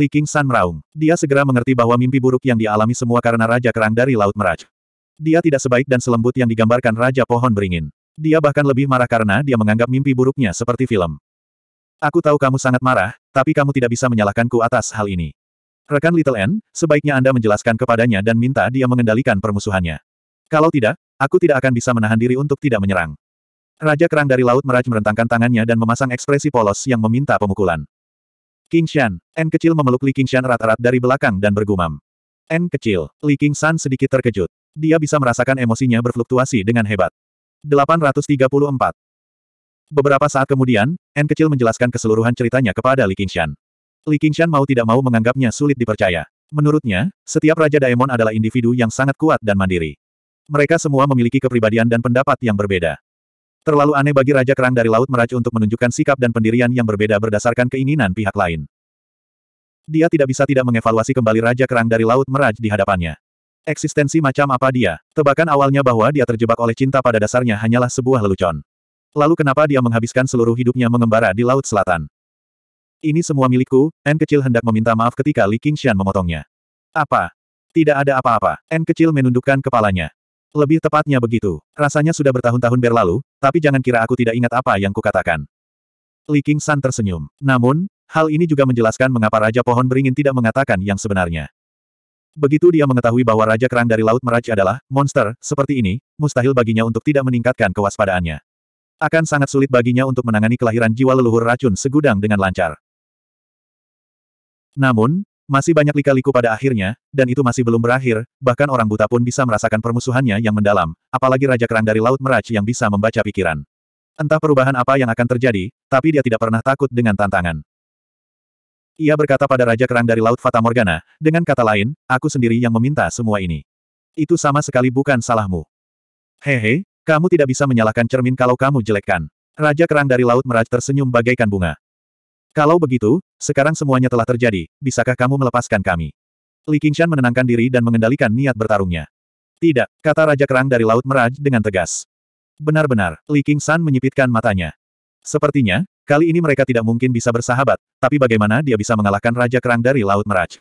Speaker 1: Li King San meraung. Dia segera mengerti bahwa mimpi buruk yang dialami semua karena Raja Kerang dari Laut Meraj. Dia tidak sebaik dan selembut yang digambarkan Raja Pohon Beringin. Dia bahkan lebih marah karena dia menganggap mimpi buruknya seperti film. Aku tahu kamu sangat marah, tapi kamu tidak bisa menyalahkanku atas hal ini. Rekan Little N, sebaiknya Anda menjelaskan kepadanya dan minta dia mengendalikan permusuhannya. Kalau tidak, aku tidak akan bisa menahan diri untuk tidak menyerang. Raja Kerang dari Laut Meraj merentangkan tangannya dan memasang ekspresi polos yang meminta pemukulan. King Shan, N kecil memeluk Li King Shan rat-rat dari belakang dan bergumam. N kecil, Li King San sedikit terkejut. Dia bisa merasakan emosinya berfluktuasi dengan hebat. 834. Beberapa saat kemudian, N kecil menjelaskan keseluruhan ceritanya kepada Li King Shan. Li King Shan mau tidak mau menganggapnya sulit dipercaya. Menurutnya, setiap Raja Daemon adalah individu yang sangat kuat dan mandiri. Mereka semua memiliki kepribadian dan pendapat yang berbeda. Terlalu aneh bagi Raja Kerang dari Laut Meraj untuk menunjukkan sikap dan pendirian yang berbeda berdasarkan keinginan pihak lain. Dia tidak bisa tidak mengevaluasi kembali Raja Kerang dari Laut Meraj di hadapannya. Eksistensi macam apa dia? Tebakan awalnya bahwa dia terjebak oleh cinta pada dasarnya hanyalah sebuah lelucon. Lalu kenapa dia menghabiskan seluruh hidupnya mengembara di Laut Selatan? Ini semua milikku, N kecil hendak meminta maaf ketika Li Qingshan memotongnya. Apa? Tidak ada apa-apa. N kecil menundukkan kepalanya. Lebih tepatnya begitu. Rasanya sudah bertahun-tahun berlalu, tapi jangan kira aku tidak ingat apa yang kukatakan. Li King San tersenyum. Namun, hal ini juga menjelaskan mengapa Raja Pohon Beringin tidak mengatakan yang sebenarnya. Begitu dia mengetahui bahwa Raja Kerang dari Laut Meraj adalah monster seperti ini, mustahil baginya untuk tidak meningkatkan kewaspadaannya. Akan sangat sulit baginya untuk menangani kelahiran jiwa leluhur racun segudang dengan lancar. Namun, masih banyak lika-liku pada akhirnya, dan itu masih belum berakhir, bahkan orang buta pun bisa merasakan permusuhannya yang mendalam, apalagi Raja Kerang dari Laut Meraj yang bisa membaca pikiran. Entah perubahan apa yang akan terjadi, tapi dia tidak pernah takut dengan tantangan. Ia berkata pada Raja Kerang dari Laut Fata Morgana, dengan kata lain, aku sendiri yang meminta semua ini. Itu sama sekali bukan salahmu. Hehe, kamu tidak bisa menyalahkan cermin kalau kamu jelekkan. Raja Kerang dari Laut Meraj tersenyum bagaikan bunga. Kalau begitu, sekarang semuanya telah terjadi, bisakah kamu melepaskan kami? Li Qingshan menenangkan diri dan mengendalikan niat bertarungnya. Tidak, kata Raja Kerang dari Laut Meraj dengan tegas. Benar-benar, Li Qingshan menyipitkan matanya. Sepertinya, kali ini mereka tidak mungkin bisa bersahabat, tapi bagaimana dia bisa mengalahkan Raja Kerang dari Laut Meraj?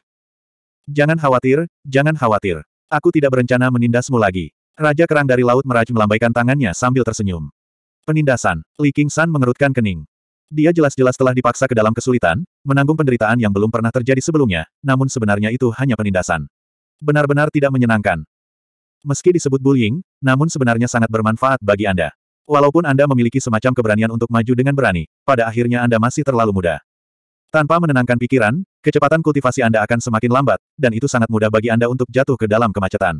Speaker 1: Jangan khawatir, jangan khawatir. Aku tidak berencana menindasmu lagi. Raja Kerang dari Laut Meraj melambaikan tangannya sambil tersenyum. Penindasan, Li Qingshan mengerutkan kening. Dia jelas-jelas telah dipaksa ke dalam kesulitan, menanggung penderitaan yang belum pernah terjadi sebelumnya, namun sebenarnya itu hanya penindasan. Benar-benar tidak menyenangkan. Meski disebut bullying, namun sebenarnya sangat bermanfaat bagi Anda. Walaupun Anda memiliki semacam keberanian untuk maju dengan berani, pada akhirnya Anda masih terlalu muda. Tanpa menenangkan pikiran, kecepatan kultivasi Anda akan semakin lambat, dan itu sangat mudah bagi Anda untuk jatuh ke dalam kemacetan.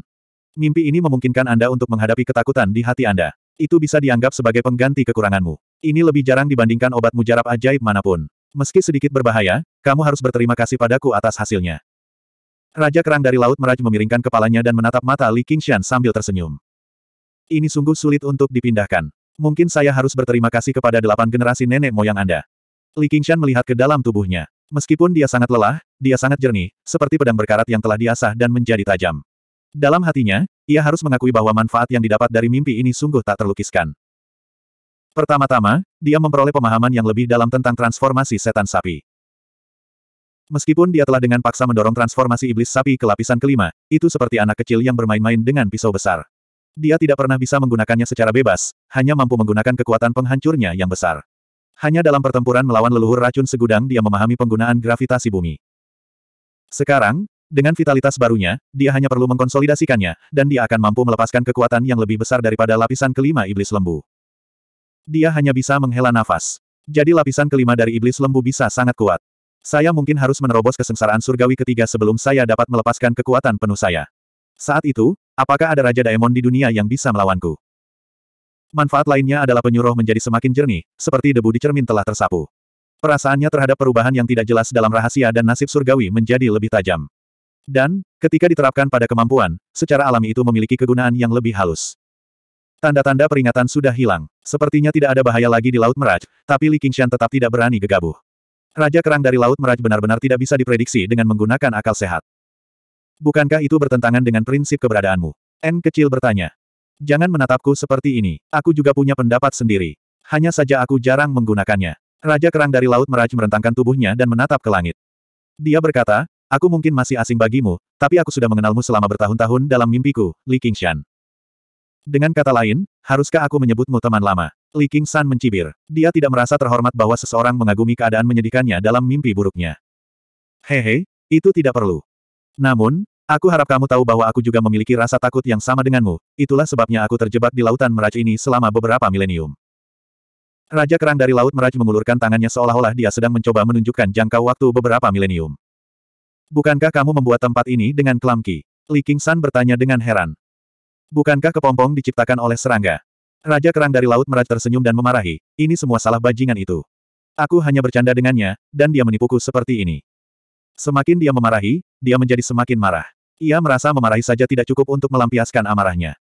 Speaker 1: Mimpi ini memungkinkan Anda untuk menghadapi ketakutan di hati Anda. Itu bisa dianggap sebagai pengganti kekuranganmu. Ini lebih jarang dibandingkan obat mujarab ajaib manapun. Meski sedikit berbahaya, kamu harus berterima kasih padaku atas hasilnya. Raja Kerang dari Laut Meraj memiringkan kepalanya dan menatap mata Li Qingshan sambil tersenyum. Ini sungguh sulit untuk dipindahkan. Mungkin saya harus berterima kasih kepada delapan generasi nenek moyang Anda. Li Qingshan melihat ke dalam tubuhnya. Meskipun dia sangat lelah, dia sangat jernih, seperti pedang berkarat yang telah diasah dan menjadi tajam. Dalam hatinya, ia harus mengakui bahwa manfaat yang didapat dari mimpi ini sungguh tak terlukiskan. Pertama-tama, dia memperoleh pemahaman yang lebih dalam tentang transformasi setan sapi. Meskipun dia telah dengan paksa mendorong transformasi iblis sapi ke lapisan kelima, itu seperti anak kecil yang bermain-main dengan pisau besar. Dia tidak pernah bisa menggunakannya secara bebas, hanya mampu menggunakan kekuatan penghancurnya yang besar. Hanya dalam pertempuran melawan leluhur racun segudang dia memahami penggunaan gravitasi bumi. Sekarang, dengan vitalitas barunya, dia hanya perlu mengkonsolidasikannya, dan dia akan mampu melepaskan kekuatan yang lebih besar daripada lapisan kelima iblis lembu. Dia hanya bisa menghela nafas. Jadi lapisan kelima dari iblis lembu bisa sangat kuat. Saya mungkin harus menerobos kesengsaraan surgawi ketiga sebelum saya dapat melepaskan kekuatan penuh saya. Saat itu, apakah ada Raja Daemon di dunia yang bisa melawanku? Manfaat lainnya adalah penyuruh menjadi semakin jernih, seperti debu di cermin telah tersapu. Perasaannya terhadap perubahan yang tidak jelas dalam rahasia dan nasib surgawi menjadi lebih tajam. Dan, ketika diterapkan pada kemampuan, secara alami itu memiliki kegunaan yang lebih halus. Tanda-tanda peringatan sudah hilang. Sepertinya tidak ada bahaya lagi di Laut Meraj, tapi Li Qingshan tetap tidak berani gegabah. Raja kerang dari Laut Meraj benar-benar tidak bisa diprediksi dengan menggunakan akal sehat. Bukankah itu bertentangan dengan prinsip keberadaanmu? N kecil bertanya. Jangan menatapku seperti ini, aku juga punya pendapat sendiri. Hanya saja aku jarang menggunakannya. Raja kerang dari Laut Meraj merentangkan tubuhnya dan menatap ke langit. Dia berkata, Aku mungkin masih asing bagimu, tapi aku sudah mengenalmu selama bertahun-tahun dalam mimpiku, Li Qingshan. Dengan kata lain, haruskah aku menyebutmu teman lama? Li Qingshan mencibir. Dia tidak merasa terhormat bahwa seseorang mengagumi keadaan menyedihkannya dalam mimpi buruknya. Hehe, itu tidak perlu. Namun, Aku harap kamu tahu bahwa aku juga memiliki rasa takut yang sama denganmu, itulah sebabnya aku terjebak di Lautan Meraj ini selama beberapa milenium. Raja Kerang dari Laut Meraj mengulurkan tangannya seolah-olah dia sedang mencoba menunjukkan jangka waktu beberapa milenium. Bukankah kamu membuat tempat ini dengan kelamki? Li Kingsan bertanya dengan heran. Bukankah kepompong diciptakan oleh serangga? Raja kerang dari Laut meraj tersenyum dan memarahi, ini semua salah bajingan itu. Aku hanya bercanda dengannya, dan dia menipuku seperti ini. Semakin dia memarahi, dia menjadi semakin marah. Ia merasa memarahi saja tidak cukup untuk melampiaskan amarahnya.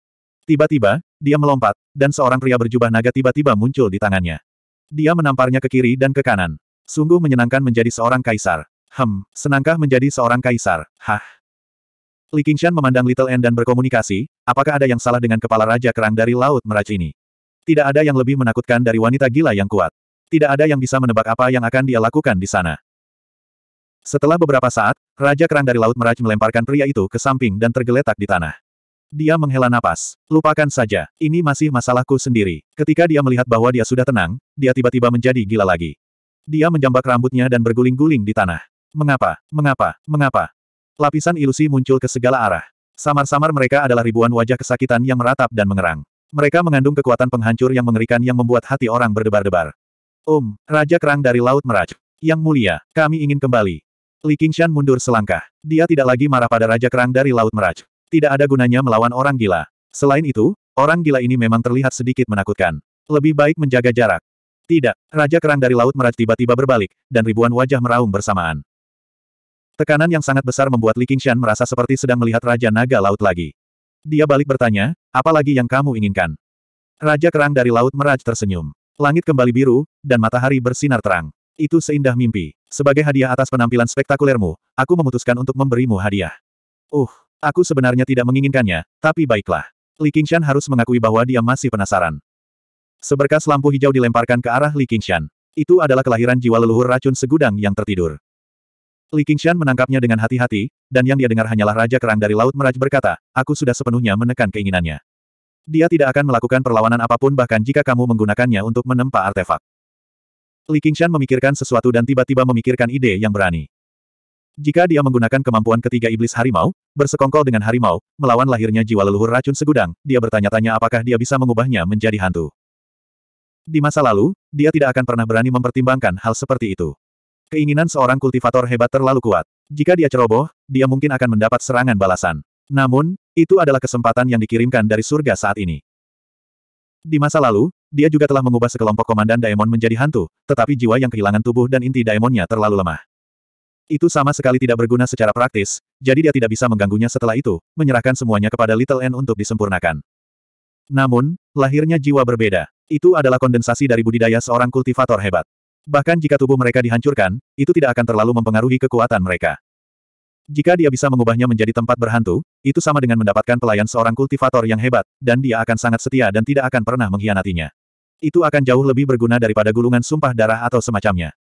Speaker 1: Tiba-tiba, dia melompat, dan seorang pria berjubah naga tiba-tiba muncul di tangannya. Dia menamparnya ke kiri dan ke kanan. Sungguh menyenangkan menjadi seorang kaisar. Hem, senangkah menjadi seorang kaisar, hah? Li Qingshan memandang Little End dan berkomunikasi, apakah ada yang salah dengan kepala Raja Kerang dari Laut Meraj ini? Tidak ada yang lebih menakutkan dari wanita gila yang kuat. Tidak ada yang bisa menebak apa yang akan dia lakukan di sana. Setelah beberapa saat, Raja Kerang dari Laut Meraj melemparkan pria itu ke samping dan tergeletak di tanah. Dia menghela napas. Lupakan saja, ini masih masalahku sendiri. Ketika dia melihat bahwa dia sudah tenang, dia tiba-tiba menjadi gila lagi. Dia menjambak rambutnya dan berguling-guling di tanah. Mengapa, mengapa, mengapa? Lapisan ilusi muncul ke segala arah. Samar-samar mereka adalah ribuan wajah kesakitan yang meratap dan mengerang. Mereka mengandung kekuatan penghancur yang mengerikan yang membuat hati orang berdebar-debar. um, Raja Kerang dari Laut Meraj. Yang mulia, kami ingin kembali. Li Qingshan mundur selangkah. Dia tidak lagi marah pada Raja Kerang dari Laut Meraj. Tidak ada gunanya melawan orang gila. Selain itu, orang gila ini memang terlihat sedikit menakutkan. Lebih baik menjaga jarak. Tidak, Raja Kerang dari Laut Meraj tiba-tiba berbalik, dan ribuan wajah meraung bersamaan. Tekanan yang sangat besar membuat Li Qingshan merasa seperti sedang melihat Raja Naga Laut lagi. Dia balik bertanya, apa lagi yang kamu inginkan? Raja Kerang dari Laut Meraj tersenyum. Langit kembali biru, dan matahari bersinar terang. Itu seindah mimpi. Sebagai hadiah atas penampilan spektakulermu, aku memutuskan untuk memberimu hadiah. Uh, aku sebenarnya tidak menginginkannya, tapi baiklah. Li Qingshan harus mengakui bahwa dia masih penasaran. Seberkas lampu hijau dilemparkan ke arah Li Qingshan. Itu adalah kelahiran jiwa leluhur racun segudang yang tertidur. Li Qingshan menangkapnya dengan hati-hati, dan yang dia dengar hanyalah Raja Kerang dari Laut Meraj berkata, aku sudah sepenuhnya menekan keinginannya. Dia tidak akan melakukan perlawanan apapun bahkan jika kamu menggunakannya untuk menempa artefak. Li Qingshan memikirkan sesuatu dan tiba-tiba memikirkan ide yang berani. Jika dia menggunakan kemampuan ketiga iblis harimau, bersekongkol dengan harimau, melawan lahirnya jiwa leluhur racun segudang, dia bertanya-tanya apakah dia bisa mengubahnya menjadi hantu. Di masa lalu, dia tidak akan pernah berani mempertimbangkan hal seperti itu. Keinginan seorang kultivator hebat terlalu kuat. Jika dia ceroboh, dia mungkin akan mendapat serangan balasan. Namun, itu adalah kesempatan yang dikirimkan dari surga saat ini. Di masa lalu, dia juga telah mengubah sekelompok komandan Daemon menjadi hantu, tetapi jiwa yang kehilangan tubuh dan inti Daemonnya terlalu lemah. Itu sama sekali tidak berguna secara praktis, jadi dia tidak bisa mengganggunya setelah itu, menyerahkan semuanya kepada Little N untuk disempurnakan. Namun, lahirnya jiwa berbeda. Itu adalah kondensasi dari budidaya seorang kultivator hebat. Bahkan jika tubuh mereka dihancurkan, itu tidak akan terlalu mempengaruhi kekuatan mereka. Jika dia bisa mengubahnya menjadi tempat berhantu, itu sama dengan mendapatkan pelayan seorang kultivator yang hebat, dan dia akan sangat setia dan tidak akan pernah mengkhianatinya. Itu akan jauh lebih berguna daripada gulungan sumpah darah atau semacamnya.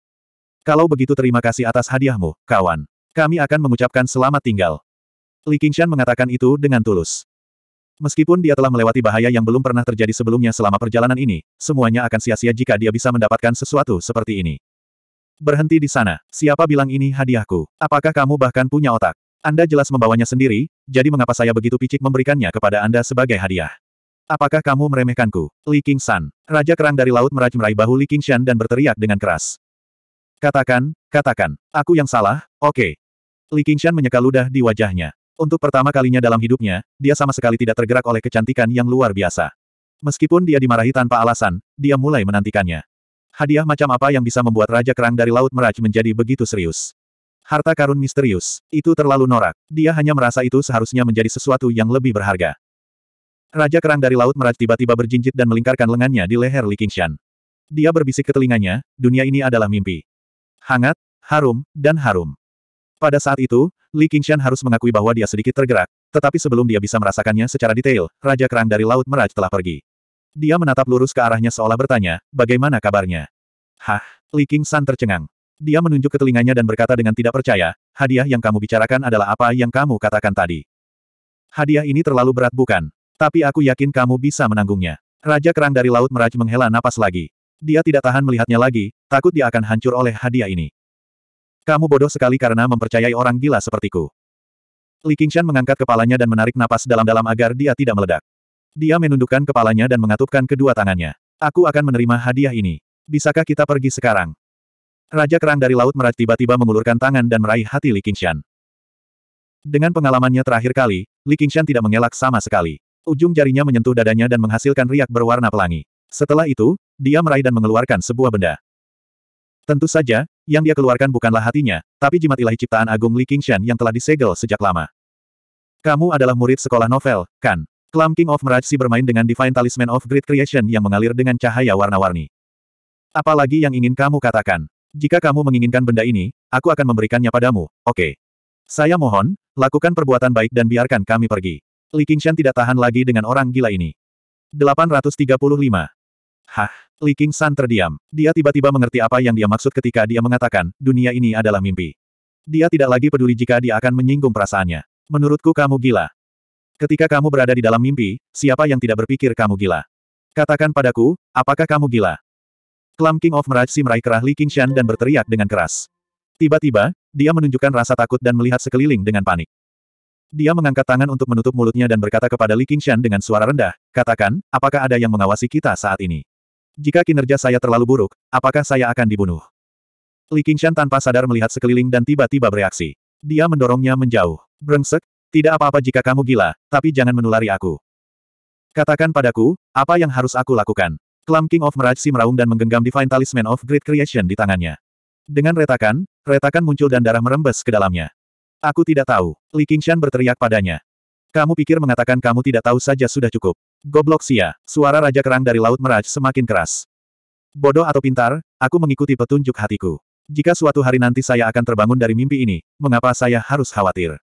Speaker 1: Kalau begitu terima kasih atas hadiahmu, kawan. Kami akan mengucapkan selamat tinggal. Li Qingshan mengatakan itu dengan tulus. Meskipun dia telah melewati bahaya yang belum pernah terjadi sebelumnya selama perjalanan ini, semuanya akan sia-sia jika dia bisa mendapatkan sesuatu seperti ini. Berhenti di sana. Siapa bilang ini hadiahku? Apakah kamu bahkan punya otak? Anda jelas membawanya sendiri, jadi mengapa saya begitu picik memberikannya kepada Anda sebagai hadiah? Apakah kamu meremehkanku? Li King San. Raja Kerang dari Laut Meraj meraih bahu Li King Shan dan berteriak dengan keras. Katakan, katakan. Aku yang salah, oke. Okay. Li Qingshan menyeka ludah di wajahnya. Untuk pertama kalinya dalam hidupnya, dia sama sekali tidak tergerak oleh kecantikan yang luar biasa. Meskipun dia dimarahi tanpa alasan, dia mulai menantikannya. Hadiah macam apa yang bisa membuat Raja Kerang dari Laut Meraj menjadi begitu serius? Harta karun misterius, itu terlalu norak. Dia hanya merasa itu seharusnya menjadi sesuatu yang lebih berharga. Raja Kerang dari Laut Meraj tiba-tiba berjinjit dan melingkarkan lengannya di leher Li Qingshan. Dia berbisik ke telinganya, dunia ini adalah mimpi. Hangat, harum, dan harum. Pada saat itu, Li Qingshan harus mengakui bahwa dia sedikit tergerak, tetapi sebelum dia bisa merasakannya secara detail, Raja Kerang dari Laut Meraj telah pergi. Dia menatap lurus ke arahnya seolah bertanya, bagaimana kabarnya? Hah, Li Qingshan tercengang. Dia menunjuk ke telinganya dan berkata dengan tidak percaya, hadiah yang kamu bicarakan adalah apa yang kamu katakan tadi. Hadiah ini terlalu berat bukan? Tapi aku yakin kamu bisa menanggungnya. Raja Kerang dari Laut Meraj menghela napas lagi. Dia tidak tahan melihatnya lagi, takut dia akan hancur oleh hadiah ini. Kamu bodoh sekali karena mempercayai orang gila sepertiku. Li Qingshan mengangkat kepalanya dan menarik napas dalam-dalam agar dia tidak meledak. Dia menundukkan kepalanya dan mengatupkan kedua tangannya. Aku akan menerima hadiah ini. Bisakah kita pergi sekarang? Raja Kerang dari Laut Merah tiba-tiba mengulurkan tangan dan meraih hati Li Qingshan. Dengan pengalamannya terakhir kali, Li Qingshan tidak mengelak sama sekali. Ujung jarinya menyentuh dadanya dan menghasilkan riak berwarna pelangi. Setelah itu, dia meraih dan mengeluarkan sebuah benda. Tentu saja, yang dia keluarkan bukanlah hatinya, tapi jimat ilahi ciptaan agung Li Qingshan yang telah disegel sejak lama. Kamu adalah murid sekolah novel, kan? Klam King of Mirage bermain dengan Divine Talisman of Great Creation yang mengalir dengan cahaya warna-warni. Apalagi yang ingin kamu katakan? Jika kamu menginginkan benda ini, aku akan memberikannya padamu, oke. Okay. Saya mohon, lakukan perbuatan baik dan biarkan kami pergi. Li Qingshan tidak tahan lagi dengan orang gila ini. 835. Hah, Li King San terdiam. Dia tiba-tiba mengerti apa yang dia maksud ketika dia mengatakan, dunia ini adalah mimpi. Dia tidak lagi peduli jika dia akan menyinggung perasaannya. Menurutku kamu gila. Ketika kamu berada di dalam mimpi, siapa yang tidak berpikir kamu gila? Katakan padaku, apakah kamu gila? Klam King of Mirage si meraih kerah Li Qingshan dan berteriak dengan keras. Tiba-tiba, dia menunjukkan rasa takut dan melihat sekeliling dengan panik. Dia mengangkat tangan untuk menutup mulutnya dan berkata kepada Li Qingshan dengan suara rendah, katakan, apakah ada yang mengawasi kita saat ini? Jika kinerja saya terlalu buruk, apakah saya akan dibunuh? Li Qingshan tanpa sadar melihat sekeliling dan tiba-tiba bereaksi. Dia mendorongnya menjauh. Brengsek, tidak apa-apa jika kamu gila, tapi jangan menulari aku. Katakan padaku, apa yang harus aku lakukan? Klam King of Mirage si meraung dan menggenggam Divine Talisman of Great Creation di tangannya. Dengan retakan, retakan muncul dan darah merembes ke dalamnya. Aku tidak tahu. Li Qingshan berteriak padanya. Kamu pikir mengatakan kamu tidak tahu saja sudah cukup. Goblok sia, suara Raja Kerang dari Laut Meraj semakin keras. Bodoh atau pintar, aku mengikuti petunjuk hatiku. Jika suatu hari nanti saya akan terbangun dari mimpi ini, mengapa saya harus khawatir?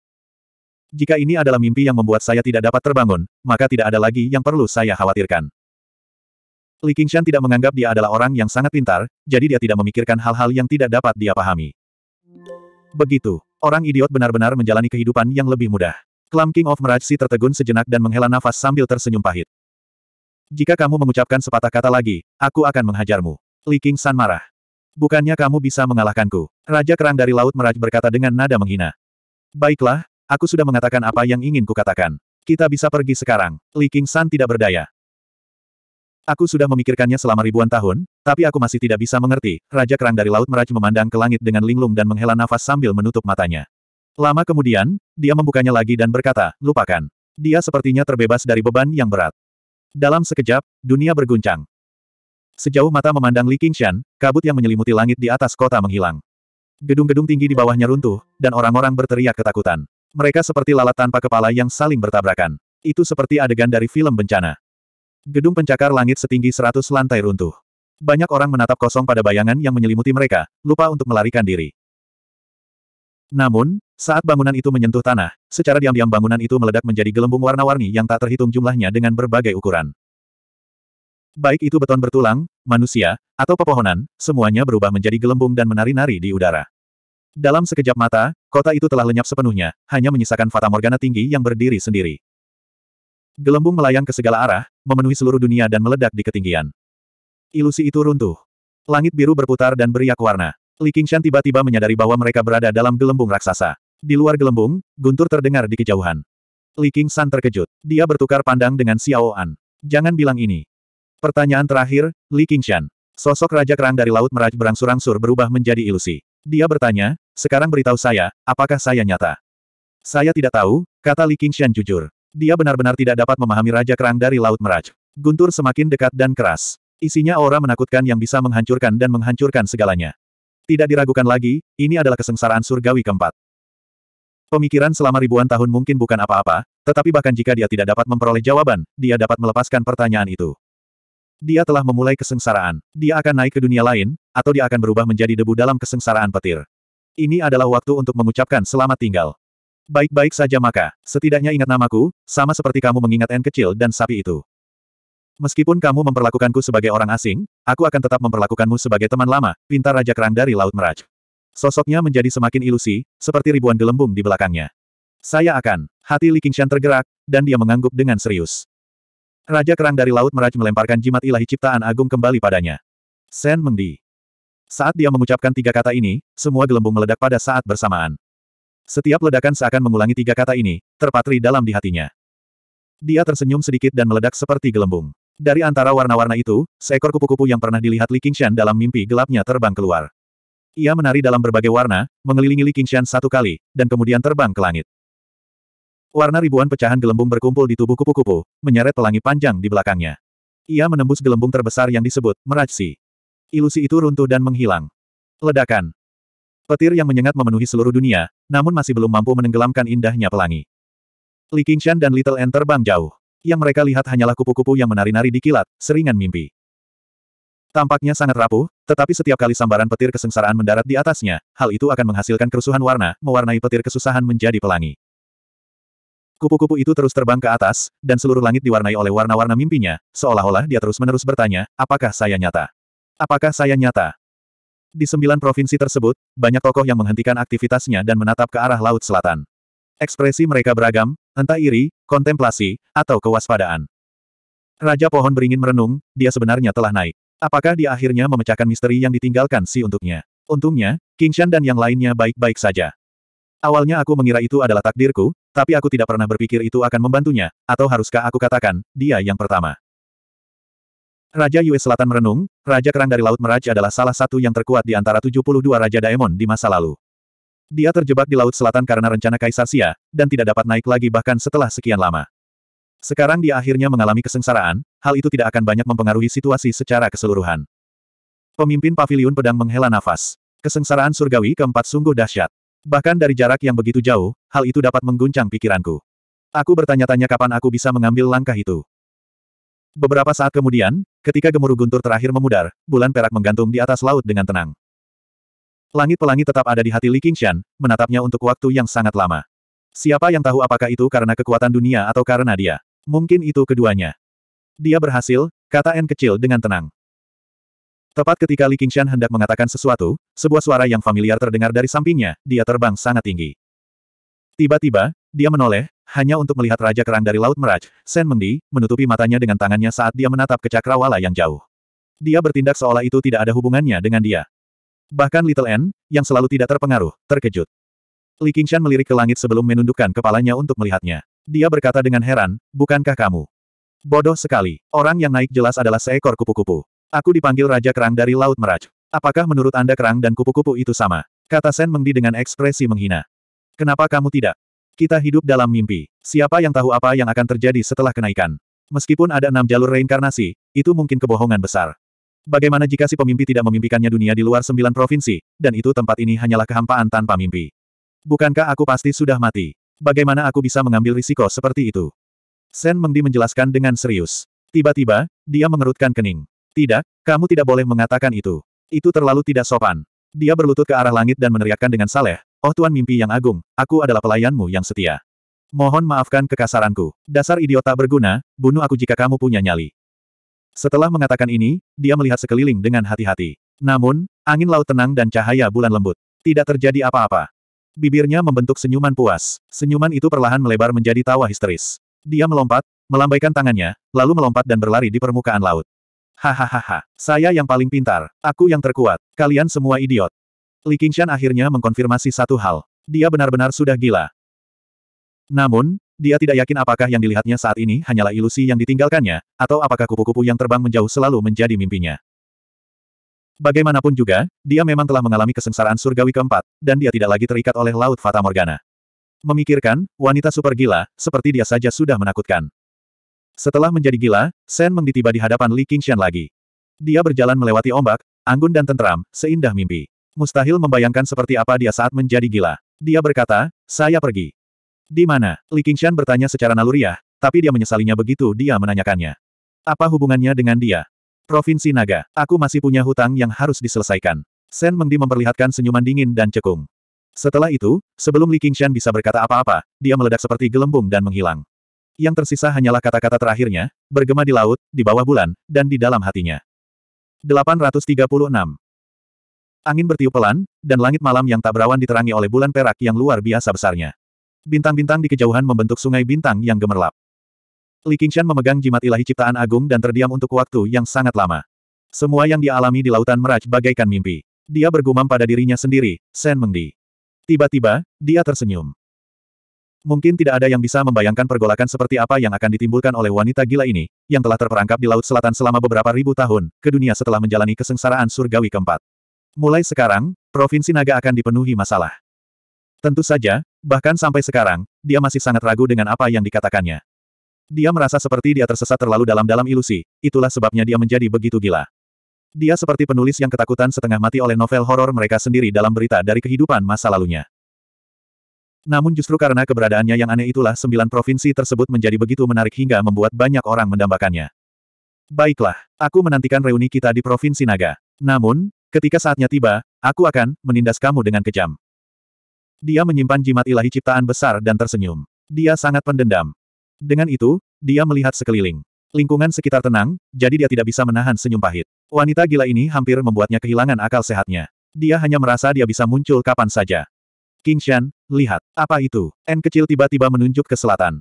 Speaker 1: Jika ini adalah mimpi yang membuat saya tidak dapat terbangun, maka tidak ada lagi yang perlu saya khawatirkan. Li Qingshan tidak menganggap dia adalah orang yang sangat pintar, jadi dia tidak memikirkan hal-hal yang tidak dapat dia pahami. Begitu, orang idiot benar-benar menjalani kehidupan yang lebih mudah. Klam King of Mirage Si tertegun sejenak dan menghela nafas sambil tersenyum pahit. Jika kamu mengucapkan sepatah kata lagi, aku akan menghajarmu. Li King San marah. Bukannya kamu bisa mengalahkanku. Raja Kerang dari Laut Meraj berkata dengan nada menghina. Baiklah, aku sudah mengatakan apa yang ingin kukatakan. Kita bisa pergi sekarang. Li King San tidak berdaya. Aku sudah memikirkannya selama ribuan tahun, tapi aku masih tidak bisa mengerti. Raja Kerang dari Laut Meraj memandang ke langit dengan linglung dan menghela nafas sambil menutup matanya. Lama kemudian, dia membukanya lagi dan berkata, lupakan. Dia sepertinya terbebas dari beban yang berat. Dalam sekejap, dunia berguncang. Sejauh mata memandang Li Qingshan, kabut yang menyelimuti langit di atas kota menghilang. Gedung-gedung tinggi di bawahnya runtuh, dan orang-orang berteriak ketakutan. Mereka seperti lalat tanpa kepala yang saling bertabrakan. Itu seperti adegan dari film bencana. Gedung pencakar langit setinggi seratus lantai runtuh. Banyak orang menatap kosong pada bayangan yang menyelimuti mereka, lupa untuk melarikan diri. Namun, saat bangunan itu menyentuh tanah, secara diam-diam bangunan itu meledak menjadi gelembung warna-warni yang tak terhitung jumlahnya dengan berbagai ukuran. Baik itu beton bertulang, manusia, atau pepohonan, semuanya berubah menjadi gelembung dan menari-nari di udara. Dalam sekejap mata, kota itu telah lenyap sepenuhnya, hanya menyisakan Fata Morgana tinggi yang berdiri sendiri. Gelembung melayang ke segala arah, memenuhi seluruh dunia dan meledak di ketinggian. Ilusi itu runtuh. Langit biru berputar dan beriak warna. Li Qingshan tiba-tiba menyadari bahwa mereka berada dalam gelembung raksasa. Di luar gelembung, guntur terdengar di kejauhan. Li Qingshan terkejut. Dia bertukar pandang dengan Xiao An. Jangan bilang ini. Pertanyaan terakhir, Li Qingshan. Sosok Raja Kerang dari Laut Meraj berangsur-angsur berubah menjadi ilusi. Dia bertanya, sekarang beritahu saya, apakah saya nyata? Saya tidak tahu, kata Li Qingshan jujur. Dia benar-benar tidak dapat memahami Raja Kerang dari Laut Meraj. Guntur semakin dekat dan keras. Isinya aura menakutkan yang bisa menghancurkan dan menghancurkan segalanya. Tidak diragukan lagi, ini adalah kesengsaraan surgawi keempat. Pemikiran selama ribuan tahun mungkin bukan apa-apa, tetapi bahkan jika dia tidak dapat memperoleh jawaban, dia dapat melepaskan pertanyaan itu. Dia telah memulai kesengsaraan. Dia akan naik ke dunia lain, atau dia akan berubah menjadi debu dalam kesengsaraan petir. Ini adalah waktu untuk mengucapkan selamat tinggal. Baik-baik saja maka, setidaknya ingat namaku, sama seperti kamu mengingat N kecil dan sapi itu. Meskipun kamu memperlakukanku sebagai orang asing, Aku akan tetap memperlakukanmu sebagai teman lama, pinta Raja Kerang dari Laut Meraj. Sosoknya menjadi semakin ilusi, seperti ribuan gelembung di belakangnya. Saya akan. Hati Li Qingshan tergerak, dan dia mengangguk dengan serius. Raja Kerang dari Laut Meraj melemparkan jimat ilahi ciptaan agung kembali padanya. Sen Mengdi. Saat dia mengucapkan tiga kata ini, semua gelembung meledak pada saat bersamaan. Setiap ledakan seakan mengulangi tiga kata ini, terpatri dalam di hatinya. Dia tersenyum sedikit dan meledak seperti gelembung. Dari antara warna-warna itu, seekor kupu-kupu yang pernah dilihat Li Qingshan dalam mimpi gelapnya terbang keluar. Ia menari dalam berbagai warna, mengelilingi Li Qingshan satu kali, dan kemudian terbang ke langit. Warna ribuan pecahan gelembung berkumpul di tubuh kupu-kupu, menyeret pelangi panjang di belakangnya. Ia menembus gelembung terbesar yang disebut Merajsi. Ilusi itu runtuh dan menghilang. Ledakan. Petir yang menyengat memenuhi seluruh dunia, namun masih belum mampu menenggelamkan indahnya pelangi. Li Qingshan dan Little N terbang jauh. Yang mereka lihat hanyalah kupu-kupu yang menari-nari di kilat, seringan mimpi. Tampaknya sangat rapuh, tetapi setiap kali sambaran petir kesengsaraan mendarat di atasnya, hal itu akan menghasilkan kerusuhan warna, mewarnai petir kesusahan menjadi pelangi. Kupu-kupu itu terus terbang ke atas, dan seluruh langit diwarnai oleh warna-warna mimpinya, seolah-olah dia terus-menerus bertanya, apakah saya nyata? Apakah saya nyata? Di sembilan provinsi tersebut, banyak tokoh yang menghentikan aktivitasnya dan menatap ke arah Laut Selatan. Ekspresi mereka beragam, entah iri, kontemplasi, atau kewaspadaan. Raja Pohon beringin merenung, dia sebenarnya telah naik. Apakah dia akhirnya memecahkan misteri yang ditinggalkan si untuknya? Untungnya, Kingshan dan yang lainnya baik-baik saja. Awalnya aku mengira itu adalah takdirku, tapi aku tidak pernah berpikir itu akan membantunya, atau haruskah aku katakan, dia yang pertama. Raja Yue Selatan merenung, Raja Kerang dari Laut Meraj adalah salah satu yang terkuat di antara 72 Raja Daemon di masa lalu. Dia terjebak di Laut Selatan karena rencana Kaisar Xia, dan tidak dapat naik lagi bahkan setelah sekian lama. Sekarang dia akhirnya mengalami kesengsaraan, hal itu tidak akan banyak mempengaruhi situasi secara keseluruhan. Pemimpin paviliun pedang menghela nafas. Kesengsaraan surgawi keempat sungguh dahsyat. Bahkan dari jarak yang begitu jauh, hal itu dapat mengguncang pikiranku. Aku bertanya-tanya kapan aku bisa mengambil langkah itu. Beberapa saat kemudian, ketika gemuruh guntur terakhir memudar, bulan perak menggantung di atas laut dengan tenang. Langit pelangi tetap ada di hati Li Qingshan, menatapnya untuk waktu yang sangat lama. Siapa yang tahu apakah itu karena kekuatan dunia atau karena dia? Mungkin itu keduanya. Dia berhasil, kata N kecil dengan tenang. Tepat ketika Li Qingshan hendak mengatakan sesuatu, sebuah suara yang familiar terdengar dari sampingnya, dia terbang sangat tinggi. Tiba-tiba, dia menoleh, hanya untuk melihat Raja Kerang dari Laut Meraj, Sen Mengdi, menutupi matanya dengan tangannya saat dia menatap ke cakrawala yang jauh. Dia bertindak seolah itu tidak ada hubungannya dengan dia. Bahkan Little N, yang selalu tidak terpengaruh, terkejut. Li Qingshan melirik ke langit sebelum menundukkan kepalanya untuk melihatnya. Dia berkata dengan heran, bukankah kamu? Bodoh sekali. Orang yang naik jelas adalah seekor kupu-kupu. Aku dipanggil Raja Kerang dari Laut Meraj. Apakah menurut Anda kerang dan kupu-kupu itu sama? Kata Sen Mengdi dengan ekspresi menghina. Kenapa kamu tidak? Kita hidup dalam mimpi. Siapa yang tahu apa yang akan terjadi setelah kenaikan? Meskipun ada enam jalur reinkarnasi, itu mungkin kebohongan besar. Bagaimana jika si pemimpi tidak memimpikannya dunia di luar sembilan provinsi, dan itu tempat ini hanyalah kehampaan tanpa mimpi? Bukankah aku pasti sudah mati? Bagaimana aku bisa mengambil risiko seperti itu? Sen Mengdi menjelaskan dengan serius. Tiba-tiba, dia mengerutkan kening. Tidak, kamu tidak boleh mengatakan itu. Itu terlalu tidak sopan. Dia berlutut ke arah langit dan meneriakkan dengan saleh, Oh Tuan mimpi yang agung, aku adalah pelayanmu yang setia. Mohon maafkan kekasaranku. Dasar idiota berguna, bunuh aku jika kamu punya nyali. Setelah mengatakan ini, dia melihat sekeliling dengan hati-hati. Namun, angin laut tenang dan cahaya bulan lembut. Tidak terjadi apa-apa. Bibirnya membentuk senyuman puas. Senyuman itu perlahan melebar menjadi tawa histeris. Dia melompat, melambaikan tangannya, lalu melompat dan berlari di permukaan laut. Hahaha, saya yang paling pintar, aku yang terkuat, kalian semua idiot. Li Qingshan akhirnya mengkonfirmasi satu hal. Dia benar-benar sudah gila. Namun, dia tidak yakin apakah yang dilihatnya saat ini hanyalah ilusi yang ditinggalkannya, atau apakah kupu-kupu yang terbang menjauh selalu menjadi mimpinya. Bagaimanapun juga, dia memang telah mengalami kesengsaraan surgawi keempat, dan dia tidak lagi terikat oleh Laut Fata Morgana. Memikirkan, wanita super gila, seperti dia saja sudah menakutkan. Setelah menjadi gila, Shen Meng ditiba di hadapan Li Qingshan lagi. Dia berjalan melewati ombak, anggun dan tentram, seindah mimpi. Mustahil membayangkan seperti apa dia saat menjadi gila. Dia berkata, saya pergi. Di mana? Li Qingshan bertanya secara naluriah, tapi dia menyesalinya begitu dia menanyakannya. Apa hubungannya dengan dia? Provinsi Naga, aku masih punya hutang yang harus diselesaikan. Shen Mengdi memperlihatkan senyuman dingin dan cekung. Setelah itu, sebelum Li Qingshan bisa berkata apa-apa, dia meledak seperti gelembung dan menghilang. Yang tersisa hanyalah kata-kata terakhirnya, bergema di laut, di bawah bulan, dan di dalam hatinya. 836 Angin bertiup pelan, dan langit malam yang tak berawan diterangi oleh bulan perak yang luar biasa besarnya. Bintang-bintang di kejauhan membentuk sungai bintang yang gemerlap. Li Qingshan memegang jimat ilahi ciptaan agung dan terdiam untuk waktu yang sangat lama. Semua yang dialami di lautan meraj bagaikan mimpi. Dia bergumam pada dirinya sendiri, Shen Mengdi. Tiba-tiba, dia tersenyum. Mungkin tidak ada yang bisa membayangkan pergolakan seperti apa yang akan ditimbulkan oleh wanita gila ini, yang telah terperangkap di Laut Selatan selama beberapa ribu tahun, ke dunia setelah menjalani kesengsaraan surgawi keempat. Mulai sekarang, Provinsi Naga akan dipenuhi masalah. Tentu saja, bahkan sampai sekarang, dia masih sangat ragu dengan apa yang dikatakannya. Dia merasa seperti dia tersesat terlalu dalam-dalam ilusi, itulah sebabnya dia menjadi begitu gila. Dia seperti penulis yang ketakutan setengah mati oleh novel horor mereka sendiri dalam berita dari kehidupan masa lalunya. Namun justru karena keberadaannya yang aneh itulah sembilan provinsi tersebut menjadi begitu menarik hingga membuat banyak orang mendambakannya. Baiklah, aku menantikan reuni kita di Provinsi Naga. Namun, ketika saatnya tiba, aku akan menindas kamu dengan kejam. Dia menyimpan jimat ilahi ciptaan besar dan tersenyum. Dia sangat pendendam. Dengan itu, dia melihat sekeliling. Lingkungan sekitar tenang, jadi dia tidak bisa menahan senyum pahit. Wanita gila ini hampir membuatnya kehilangan akal sehatnya. Dia hanya merasa dia bisa muncul kapan saja. King Shan, lihat, apa itu? N kecil tiba-tiba menunjuk ke selatan.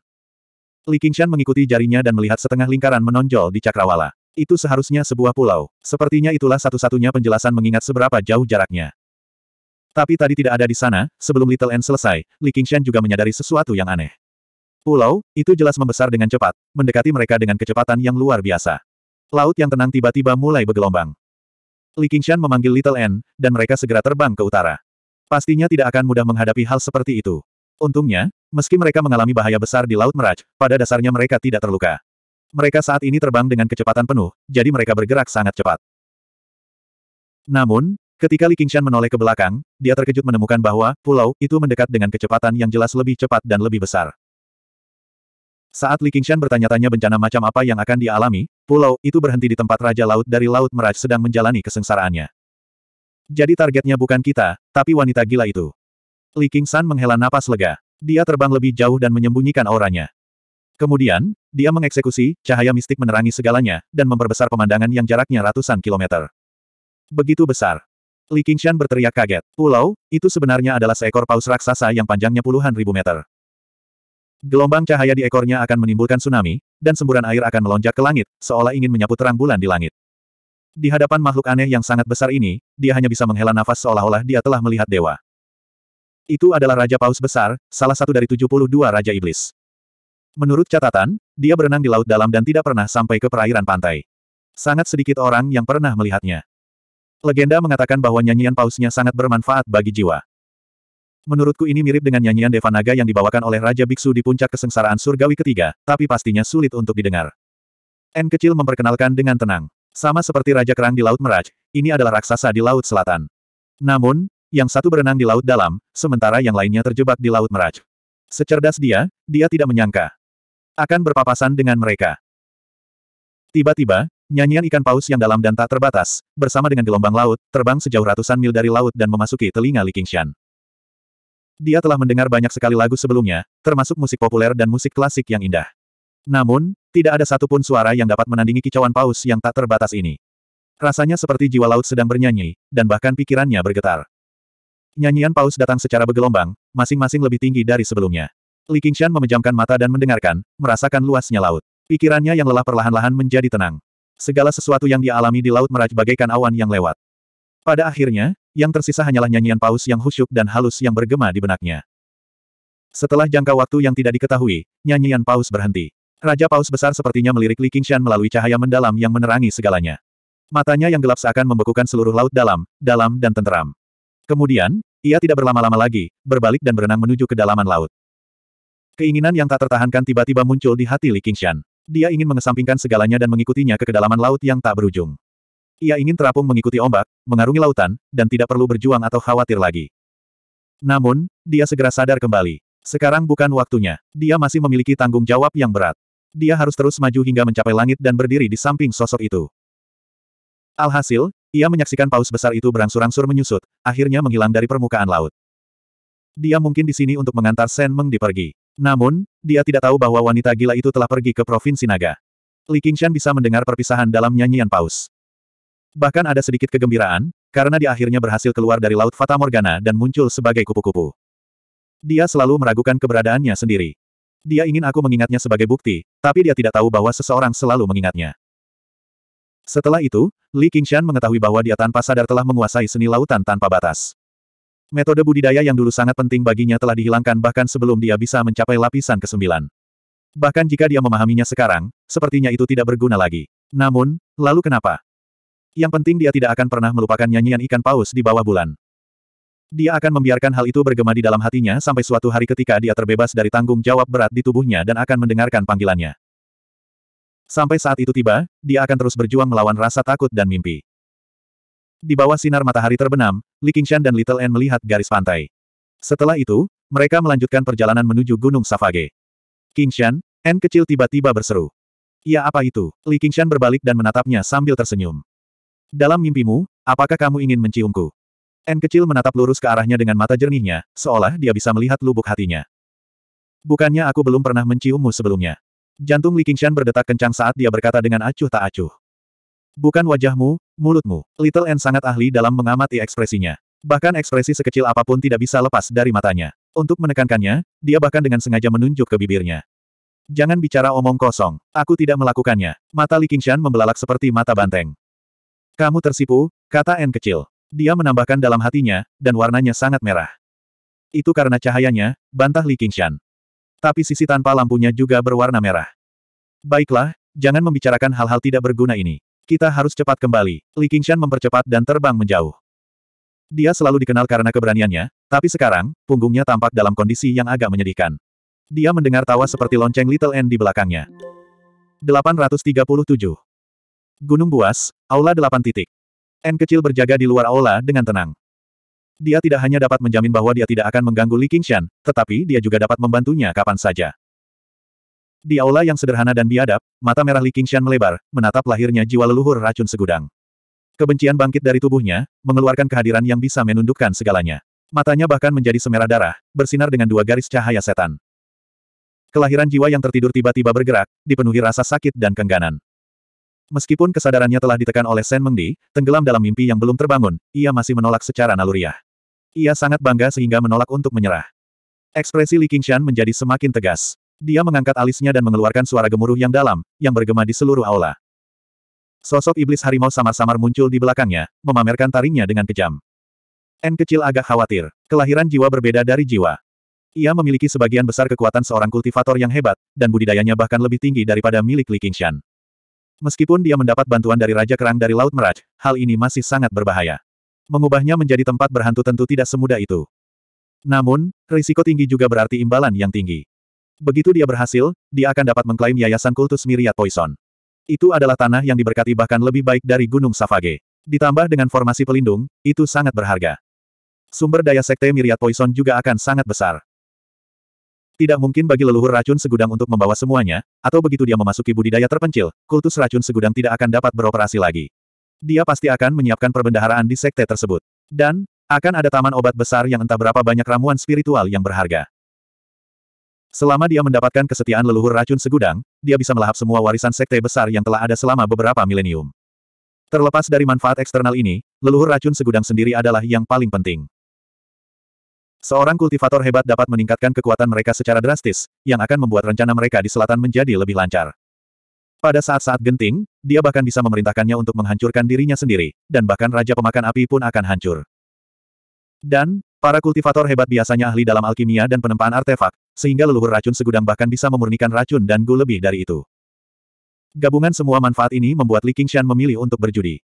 Speaker 1: Li King Shan mengikuti jarinya dan melihat setengah lingkaran menonjol di cakrawala. Itu seharusnya sebuah pulau. Sepertinya itulah satu-satunya penjelasan mengingat seberapa jauh jaraknya. Tapi tadi tidak ada di sana, sebelum Little N selesai, Li Qingshan juga menyadari sesuatu yang aneh. Pulau, itu jelas membesar dengan cepat, mendekati mereka dengan kecepatan yang luar biasa. Laut yang tenang tiba-tiba mulai bergelombang. Li Qingshan memanggil Little N, dan mereka segera terbang ke utara. Pastinya tidak akan mudah menghadapi hal seperti itu. Untungnya, meski mereka mengalami bahaya besar di Laut Meraj, pada dasarnya mereka tidak terluka. Mereka saat ini terbang dengan kecepatan penuh, jadi mereka bergerak sangat cepat. Namun, Ketika Li Qingshan menoleh ke belakang, dia terkejut menemukan bahwa pulau itu mendekat dengan kecepatan yang jelas lebih cepat dan lebih besar. Saat Li Qingshan bertanya-tanya bencana macam apa yang akan dialami, pulau itu berhenti di tempat Raja Laut dari Laut Meraj sedang menjalani kesengsaraannya. Jadi targetnya bukan kita, tapi wanita gila itu. Li Qingshan menghela napas lega. Dia terbang lebih jauh dan menyembunyikan auranya. Kemudian, dia mengeksekusi, cahaya mistik menerangi segalanya, dan memperbesar pemandangan yang jaraknya ratusan kilometer. Begitu besar, Li Qingshan berteriak kaget. Pulau, itu sebenarnya adalah seekor paus raksasa yang panjangnya puluhan ribu meter. Gelombang cahaya di ekornya akan menimbulkan tsunami, dan semburan air akan melonjak ke langit, seolah ingin menyapu terang bulan di langit. Di hadapan makhluk aneh yang sangat besar ini, dia hanya bisa menghela nafas seolah-olah dia telah melihat dewa. Itu adalah Raja Paus Besar, salah satu dari 72 Raja Iblis. Menurut catatan, dia berenang di laut dalam dan tidak pernah sampai ke perairan pantai. Sangat sedikit orang yang pernah melihatnya. Legenda mengatakan bahwa nyanyian pausnya sangat bermanfaat bagi jiwa. Menurutku ini mirip dengan nyanyian Devanaga yang dibawakan oleh Raja Biksu di puncak kesengsaraan surgawi ketiga, tapi pastinya sulit untuk didengar. N kecil memperkenalkan dengan tenang. Sama seperti Raja Kerang di Laut Meraj, ini adalah raksasa di Laut Selatan. Namun, yang satu berenang di Laut Dalam, sementara yang lainnya terjebak di Laut Meraj. Secerdas dia, dia tidak menyangka. Akan berpapasan dengan mereka. Tiba-tiba, Nyanyian ikan paus yang dalam dan tak terbatas, bersama dengan gelombang laut, terbang sejauh ratusan mil dari laut dan memasuki telinga Li Qingshan. Dia telah mendengar banyak sekali lagu sebelumnya, termasuk musik populer dan musik klasik yang indah. Namun, tidak ada satupun suara yang dapat menandingi kicauan paus yang tak terbatas ini. Rasanya seperti jiwa laut sedang bernyanyi, dan bahkan pikirannya bergetar. Nyanyian paus datang secara bergelombang, masing-masing lebih tinggi dari sebelumnya. Li Qingshan memejamkan mata dan mendengarkan, merasakan luasnya laut. Pikirannya yang lelah perlahan-lahan menjadi tenang. Segala sesuatu yang dia alami di Laut Meraj bagaikan awan yang lewat. Pada akhirnya, yang tersisa hanyalah nyanyian paus yang khusyuk dan halus yang bergema di benaknya. Setelah jangka waktu yang tidak diketahui, nyanyian paus berhenti. Raja paus besar sepertinya melirik Li Qingshan melalui cahaya mendalam yang menerangi segalanya. Matanya yang gelap seakan membekukan seluruh laut dalam, dalam dan tenteram. Kemudian, ia tidak berlama-lama lagi, berbalik dan berenang menuju kedalaman laut. Keinginan yang tak tertahankan tiba-tiba muncul di hati Li Qingshan. Dia ingin mengesampingkan segalanya dan mengikutinya ke kedalaman laut yang tak berujung. Ia ingin terapung mengikuti ombak, mengarungi lautan, dan tidak perlu berjuang atau khawatir lagi. Namun, dia segera sadar kembali. Sekarang bukan waktunya. Dia masih memiliki tanggung jawab yang berat. Dia harus terus maju hingga mencapai langit dan berdiri di samping sosok itu. Alhasil, ia menyaksikan paus besar itu berangsur-angsur menyusut, akhirnya menghilang dari permukaan laut. Dia mungkin di sini untuk mengantar Sen Meng dipergi. Namun, dia tidak tahu bahwa wanita gila itu telah pergi ke Provinsi Naga. Li Qingshan bisa mendengar perpisahan dalam nyanyian paus. Bahkan ada sedikit kegembiraan, karena dia akhirnya berhasil keluar dari Laut Fata Morgana dan muncul sebagai kupu-kupu. Dia selalu meragukan keberadaannya sendiri. Dia ingin aku mengingatnya sebagai bukti, tapi dia tidak tahu bahwa seseorang selalu mengingatnya. Setelah itu, Li Qingshan mengetahui bahwa dia tanpa sadar telah menguasai seni lautan tanpa batas. Metode budidaya yang dulu sangat penting baginya telah dihilangkan bahkan sebelum dia bisa mencapai lapisan ke-9. Bahkan jika dia memahaminya sekarang, sepertinya itu tidak berguna lagi. Namun, lalu kenapa? Yang penting dia tidak akan pernah melupakan nyanyian ikan paus di bawah bulan. Dia akan membiarkan hal itu bergema di dalam hatinya sampai suatu hari ketika dia terbebas dari tanggung jawab berat di tubuhnya dan akan mendengarkan panggilannya. Sampai saat itu tiba, dia akan terus berjuang melawan rasa takut dan mimpi. Di bawah sinar matahari terbenam, Li Qingshan dan Little N melihat garis pantai. Setelah itu, mereka melanjutkan perjalanan menuju Gunung Savage. Qingshan, N kecil tiba-tiba berseru. Ya apa itu? Li Qingshan berbalik dan menatapnya sambil tersenyum. Dalam mimpimu, apakah kamu ingin menciumku? N kecil menatap lurus ke arahnya dengan mata jernihnya, seolah dia bisa melihat lubuk hatinya. Bukannya aku belum pernah menciummu sebelumnya. Jantung Li Qingshan berdetak kencang saat dia berkata dengan acuh tak acuh. Bukan wajahmu, mulutmu. Little N sangat ahli dalam mengamati ekspresinya. Bahkan ekspresi sekecil apapun tidak bisa lepas dari matanya. Untuk menekankannya, dia bahkan dengan sengaja menunjuk ke bibirnya. Jangan bicara omong kosong. Aku tidak melakukannya. Mata Li Qingshan membelalak seperti mata banteng. Kamu tersipu, kata N kecil. Dia menambahkan dalam hatinya, dan warnanya sangat merah. Itu karena cahayanya, bantah Li Qingshan. Tapi sisi tanpa lampunya juga berwarna merah. Baiklah, jangan membicarakan hal-hal tidak berguna ini. Kita harus cepat kembali. Li Qingshan mempercepat dan terbang menjauh. Dia selalu dikenal karena keberaniannya, tapi sekarang, punggungnya tampak dalam kondisi yang agak menyedihkan. Dia mendengar tawa seperti lonceng Little N di belakangnya. 837. Gunung Buas, Aula 8 titik. N kecil berjaga di luar aula dengan tenang. Dia tidak hanya dapat menjamin bahwa dia tidak akan mengganggu Li Qingshan, tetapi dia juga dapat membantunya kapan saja. Di aula yang sederhana dan biadab, mata merah Li Qingshan melebar, menatap lahirnya jiwa leluhur racun segudang. Kebencian bangkit dari tubuhnya, mengeluarkan kehadiran yang bisa menundukkan segalanya. Matanya bahkan menjadi semerah darah, bersinar dengan dua garis cahaya setan. Kelahiran jiwa yang tertidur tiba-tiba bergerak, dipenuhi rasa sakit dan kengganan. Meskipun kesadarannya telah ditekan oleh Sen Mengdi, tenggelam dalam mimpi yang belum terbangun, ia masih menolak secara naluriah. Ia sangat bangga sehingga menolak untuk menyerah. Ekspresi Li Qingshan menjadi semakin tegas. Dia mengangkat alisnya dan mengeluarkan suara gemuruh yang dalam, yang bergema di seluruh aula. Sosok iblis harimau samar-samar muncul di belakangnya, memamerkan taringnya dengan kejam. N kecil agak khawatir. Kelahiran jiwa berbeda dari jiwa. Ia memiliki sebagian besar kekuatan seorang kultivator yang hebat, dan budidayanya bahkan lebih tinggi daripada milik Li Qingshan. Meskipun dia mendapat bantuan dari Raja Kerang dari Laut Meraj, hal ini masih sangat berbahaya. Mengubahnya menjadi tempat berhantu tentu tidak semudah itu. Namun, risiko tinggi juga berarti imbalan yang tinggi. Begitu dia berhasil, dia akan dapat mengklaim yayasan kultus Miriat Poison. Itu adalah tanah yang diberkati bahkan lebih baik dari Gunung Savage. Ditambah dengan formasi pelindung, itu sangat berharga. Sumber daya sekte Miriat Poison juga akan sangat besar. Tidak mungkin bagi leluhur racun segudang untuk membawa semuanya, atau begitu dia memasuki budidaya terpencil, kultus racun segudang tidak akan dapat beroperasi lagi. Dia pasti akan menyiapkan perbendaharaan di sekte tersebut. Dan, akan ada taman obat besar yang entah berapa banyak ramuan spiritual yang berharga. Selama dia mendapatkan kesetiaan leluhur racun segudang, dia bisa melahap semua warisan sekte besar yang telah ada selama beberapa milenium. Terlepas dari manfaat eksternal ini, leluhur racun segudang sendiri adalah yang paling penting. Seorang kultivator hebat dapat meningkatkan kekuatan mereka secara drastis, yang akan membuat rencana mereka di selatan menjadi lebih lancar. Pada saat-saat genting, dia bahkan bisa memerintahkannya untuk menghancurkan dirinya sendiri, dan bahkan Raja Pemakan Api pun akan hancur. Dan, Para kultivator hebat biasanya ahli dalam alkimia dan penempaan artefak, sehingga leluhur racun segudang bahkan bisa memurnikan racun dan gu lebih dari itu. Gabungan semua manfaat ini membuat Li Qingshan memilih untuk berjudi.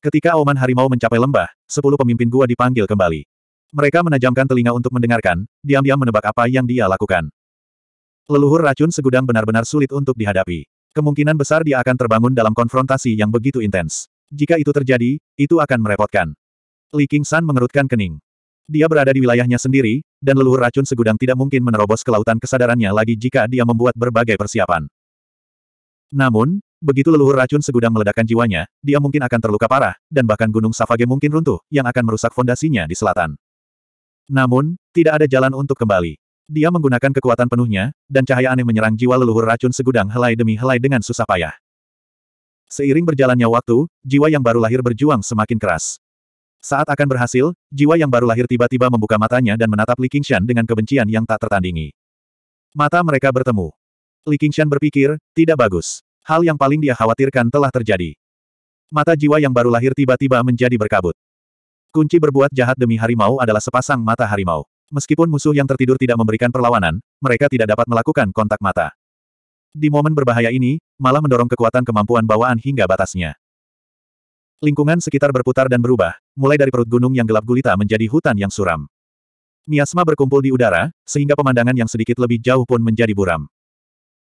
Speaker 1: Ketika Oman Harimau mencapai lembah, sepuluh pemimpin gua dipanggil kembali. Mereka menajamkan telinga untuk mendengarkan, diam-diam menebak apa yang dia lakukan. Leluhur racun segudang benar-benar sulit untuk dihadapi. Kemungkinan besar dia akan terbangun dalam konfrontasi yang begitu intens. Jika itu terjadi, itu akan merepotkan. Li Qingshan mengerutkan kening. Dia berada di wilayahnya sendiri, dan leluhur racun segudang tidak mungkin menerobos ke lautan kesadarannya lagi jika dia membuat berbagai persiapan. Namun, begitu leluhur racun segudang meledakkan jiwanya, dia mungkin akan terluka parah, dan bahkan gunung Savage mungkin runtuh, yang akan merusak fondasinya di selatan. Namun, tidak ada jalan untuk kembali. Dia menggunakan kekuatan penuhnya, dan cahaya aneh menyerang jiwa leluhur racun segudang helai demi helai dengan susah payah. Seiring berjalannya waktu, jiwa yang baru lahir berjuang semakin keras. Saat akan berhasil, jiwa yang baru lahir tiba-tiba membuka matanya dan menatap Li Qingshan dengan kebencian yang tak tertandingi. Mata mereka bertemu. Li Qingshan berpikir, tidak bagus. Hal yang paling dia khawatirkan telah terjadi. Mata jiwa yang baru lahir tiba-tiba menjadi berkabut. Kunci berbuat jahat demi harimau adalah sepasang mata harimau. Meskipun musuh yang tertidur tidak memberikan perlawanan, mereka tidak dapat melakukan kontak mata. Di momen berbahaya ini, malah mendorong kekuatan kemampuan bawaan hingga batasnya. Lingkungan sekitar berputar dan berubah, mulai dari perut gunung yang gelap gulita menjadi hutan yang suram. Miasma berkumpul di udara, sehingga pemandangan yang sedikit lebih jauh pun menjadi buram.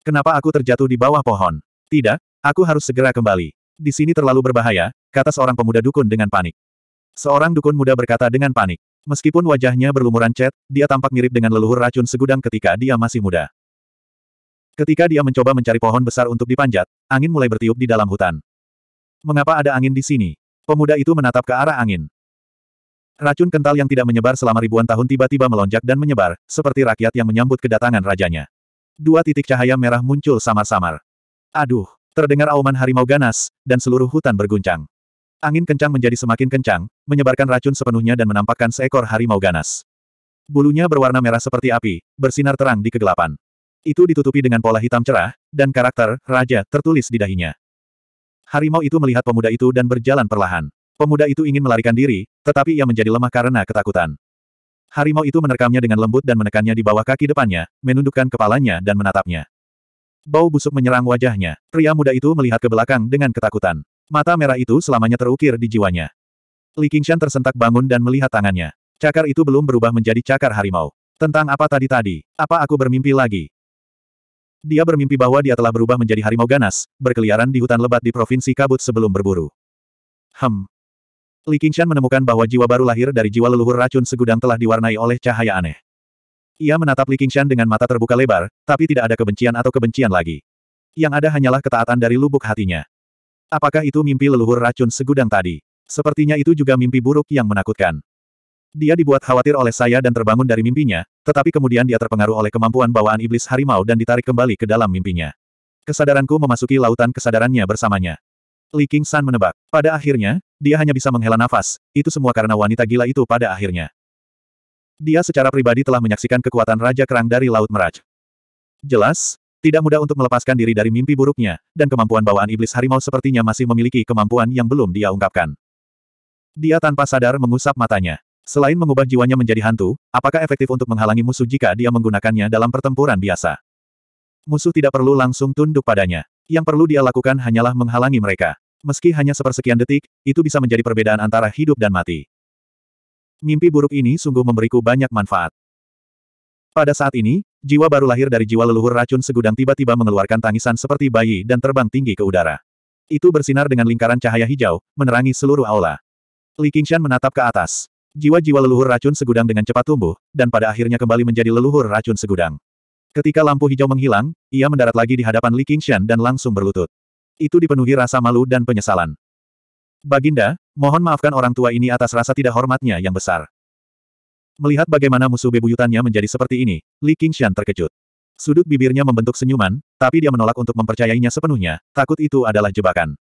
Speaker 1: Kenapa aku terjatuh di bawah pohon? Tidak, aku harus segera kembali. Di sini terlalu berbahaya, kata seorang pemuda dukun dengan panik. Seorang dukun muda berkata dengan panik. Meskipun wajahnya berlumuran cat, dia tampak mirip dengan leluhur racun segudang ketika dia masih muda. Ketika dia mencoba mencari pohon besar untuk dipanjat, angin mulai bertiup di dalam hutan. Mengapa ada angin di sini? Pemuda itu menatap ke arah angin. Racun kental yang tidak menyebar selama ribuan tahun tiba-tiba melonjak dan menyebar, seperti rakyat yang menyambut kedatangan rajanya. Dua titik cahaya merah muncul samar-samar. Aduh, terdengar auman harimau ganas, dan seluruh hutan berguncang. Angin kencang menjadi semakin kencang, menyebarkan racun sepenuhnya dan menampakkan seekor harimau ganas. Bulunya berwarna merah seperti api, bersinar terang di kegelapan. Itu ditutupi dengan pola hitam cerah, dan karakter, Raja, tertulis di dahinya. Harimau itu melihat pemuda itu dan berjalan perlahan. Pemuda itu ingin melarikan diri, tetapi ia menjadi lemah karena ketakutan. Harimau itu menerkamnya dengan lembut dan menekannya di bawah kaki depannya, menundukkan kepalanya dan menatapnya. Bau busuk menyerang wajahnya. Pria muda itu melihat ke belakang dengan ketakutan. Mata merah itu selamanya terukir di jiwanya. Li Qingshan tersentak bangun dan melihat tangannya. Cakar itu belum berubah menjadi cakar harimau. Tentang apa tadi-tadi? Apa aku bermimpi lagi? Dia bermimpi bahwa dia telah berubah menjadi harimau ganas, berkeliaran di hutan lebat di provinsi kabut sebelum berburu. Hem. Li Qingshan menemukan bahwa jiwa baru lahir dari jiwa leluhur racun segudang telah diwarnai oleh cahaya aneh. Ia menatap Li Qingshan dengan mata terbuka lebar, tapi tidak ada kebencian atau kebencian lagi. Yang ada hanyalah ketaatan dari lubuk hatinya. Apakah itu mimpi leluhur racun segudang tadi? Sepertinya itu juga mimpi buruk yang menakutkan. Dia dibuat khawatir oleh saya dan terbangun dari mimpinya, tetapi kemudian dia terpengaruh oleh kemampuan bawaan iblis harimau dan ditarik kembali ke dalam mimpinya. Kesadaranku memasuki lautan kesadarannya bersamanya. Li King San menebak. Pada akhirnya, dia hanya bisa menghela nafas, itu semua karena wanita gila itu pada akhirnya. Dia secara pribadi telah menyaksikan kekuatan Raja Kerang dari Laut Meraj. Jelas, tidak mudah untuk melepaskan diri dari mimpi buruknya, dan kemampuan bawaan iblis harimau sepertinya masih memiliki kemampuan yang belum dia ungkapkan. Dia tanpa sadar mengusap matanya. Selain mengubah jiwanya menjadi hantu, apakah efektif untuk menghalangi musuh jika dia menggunakannya dalam pertempuran biasa? Musuh tidak perlu langsung tunduk padanya. Yang perlu dia lakukan hanyalah menghalangi mereka. Meski hanya sepersekian detik, itu bisa menjadi perbedaan antara hidup dan mati. Mimpi buruk ini sungguh memberiku banyak manfaat. Pada saat ini, jiwa baru lahir dari jiwa leluhur racun segudang tiba-tiba mengeluarkan tangisan seperti bayi dan terbang tinggi ke udara. Itu bersinar dengan lingkaran cahaya hijau, menerangi seluruh aula. Li Qingshan menatap ke atas. Jiwa-jiwa leluhur racun segudang dengan cepat tumbuh, dan pada akhirnya kembali menjadi leluhur racun segudang. Ketika lampu hijau menghilang, ia mendarat lagi di hadapan Li Qingshan dan langsung berlutut. Itu dipenuhi rasa malu dan penyesalan. Baginda, mohon maafkan orang tua ini atas rasa tidak hormatnya yang besar. Melihat bagaimana musuh bebuyutannya menjadi seperti ini, Li Qingshan terkejut. Sudut bibirnya membentuk senyuman, tapi dia menolak untuk mempercayainya sepenuhnya, takut itu adalah jebakan.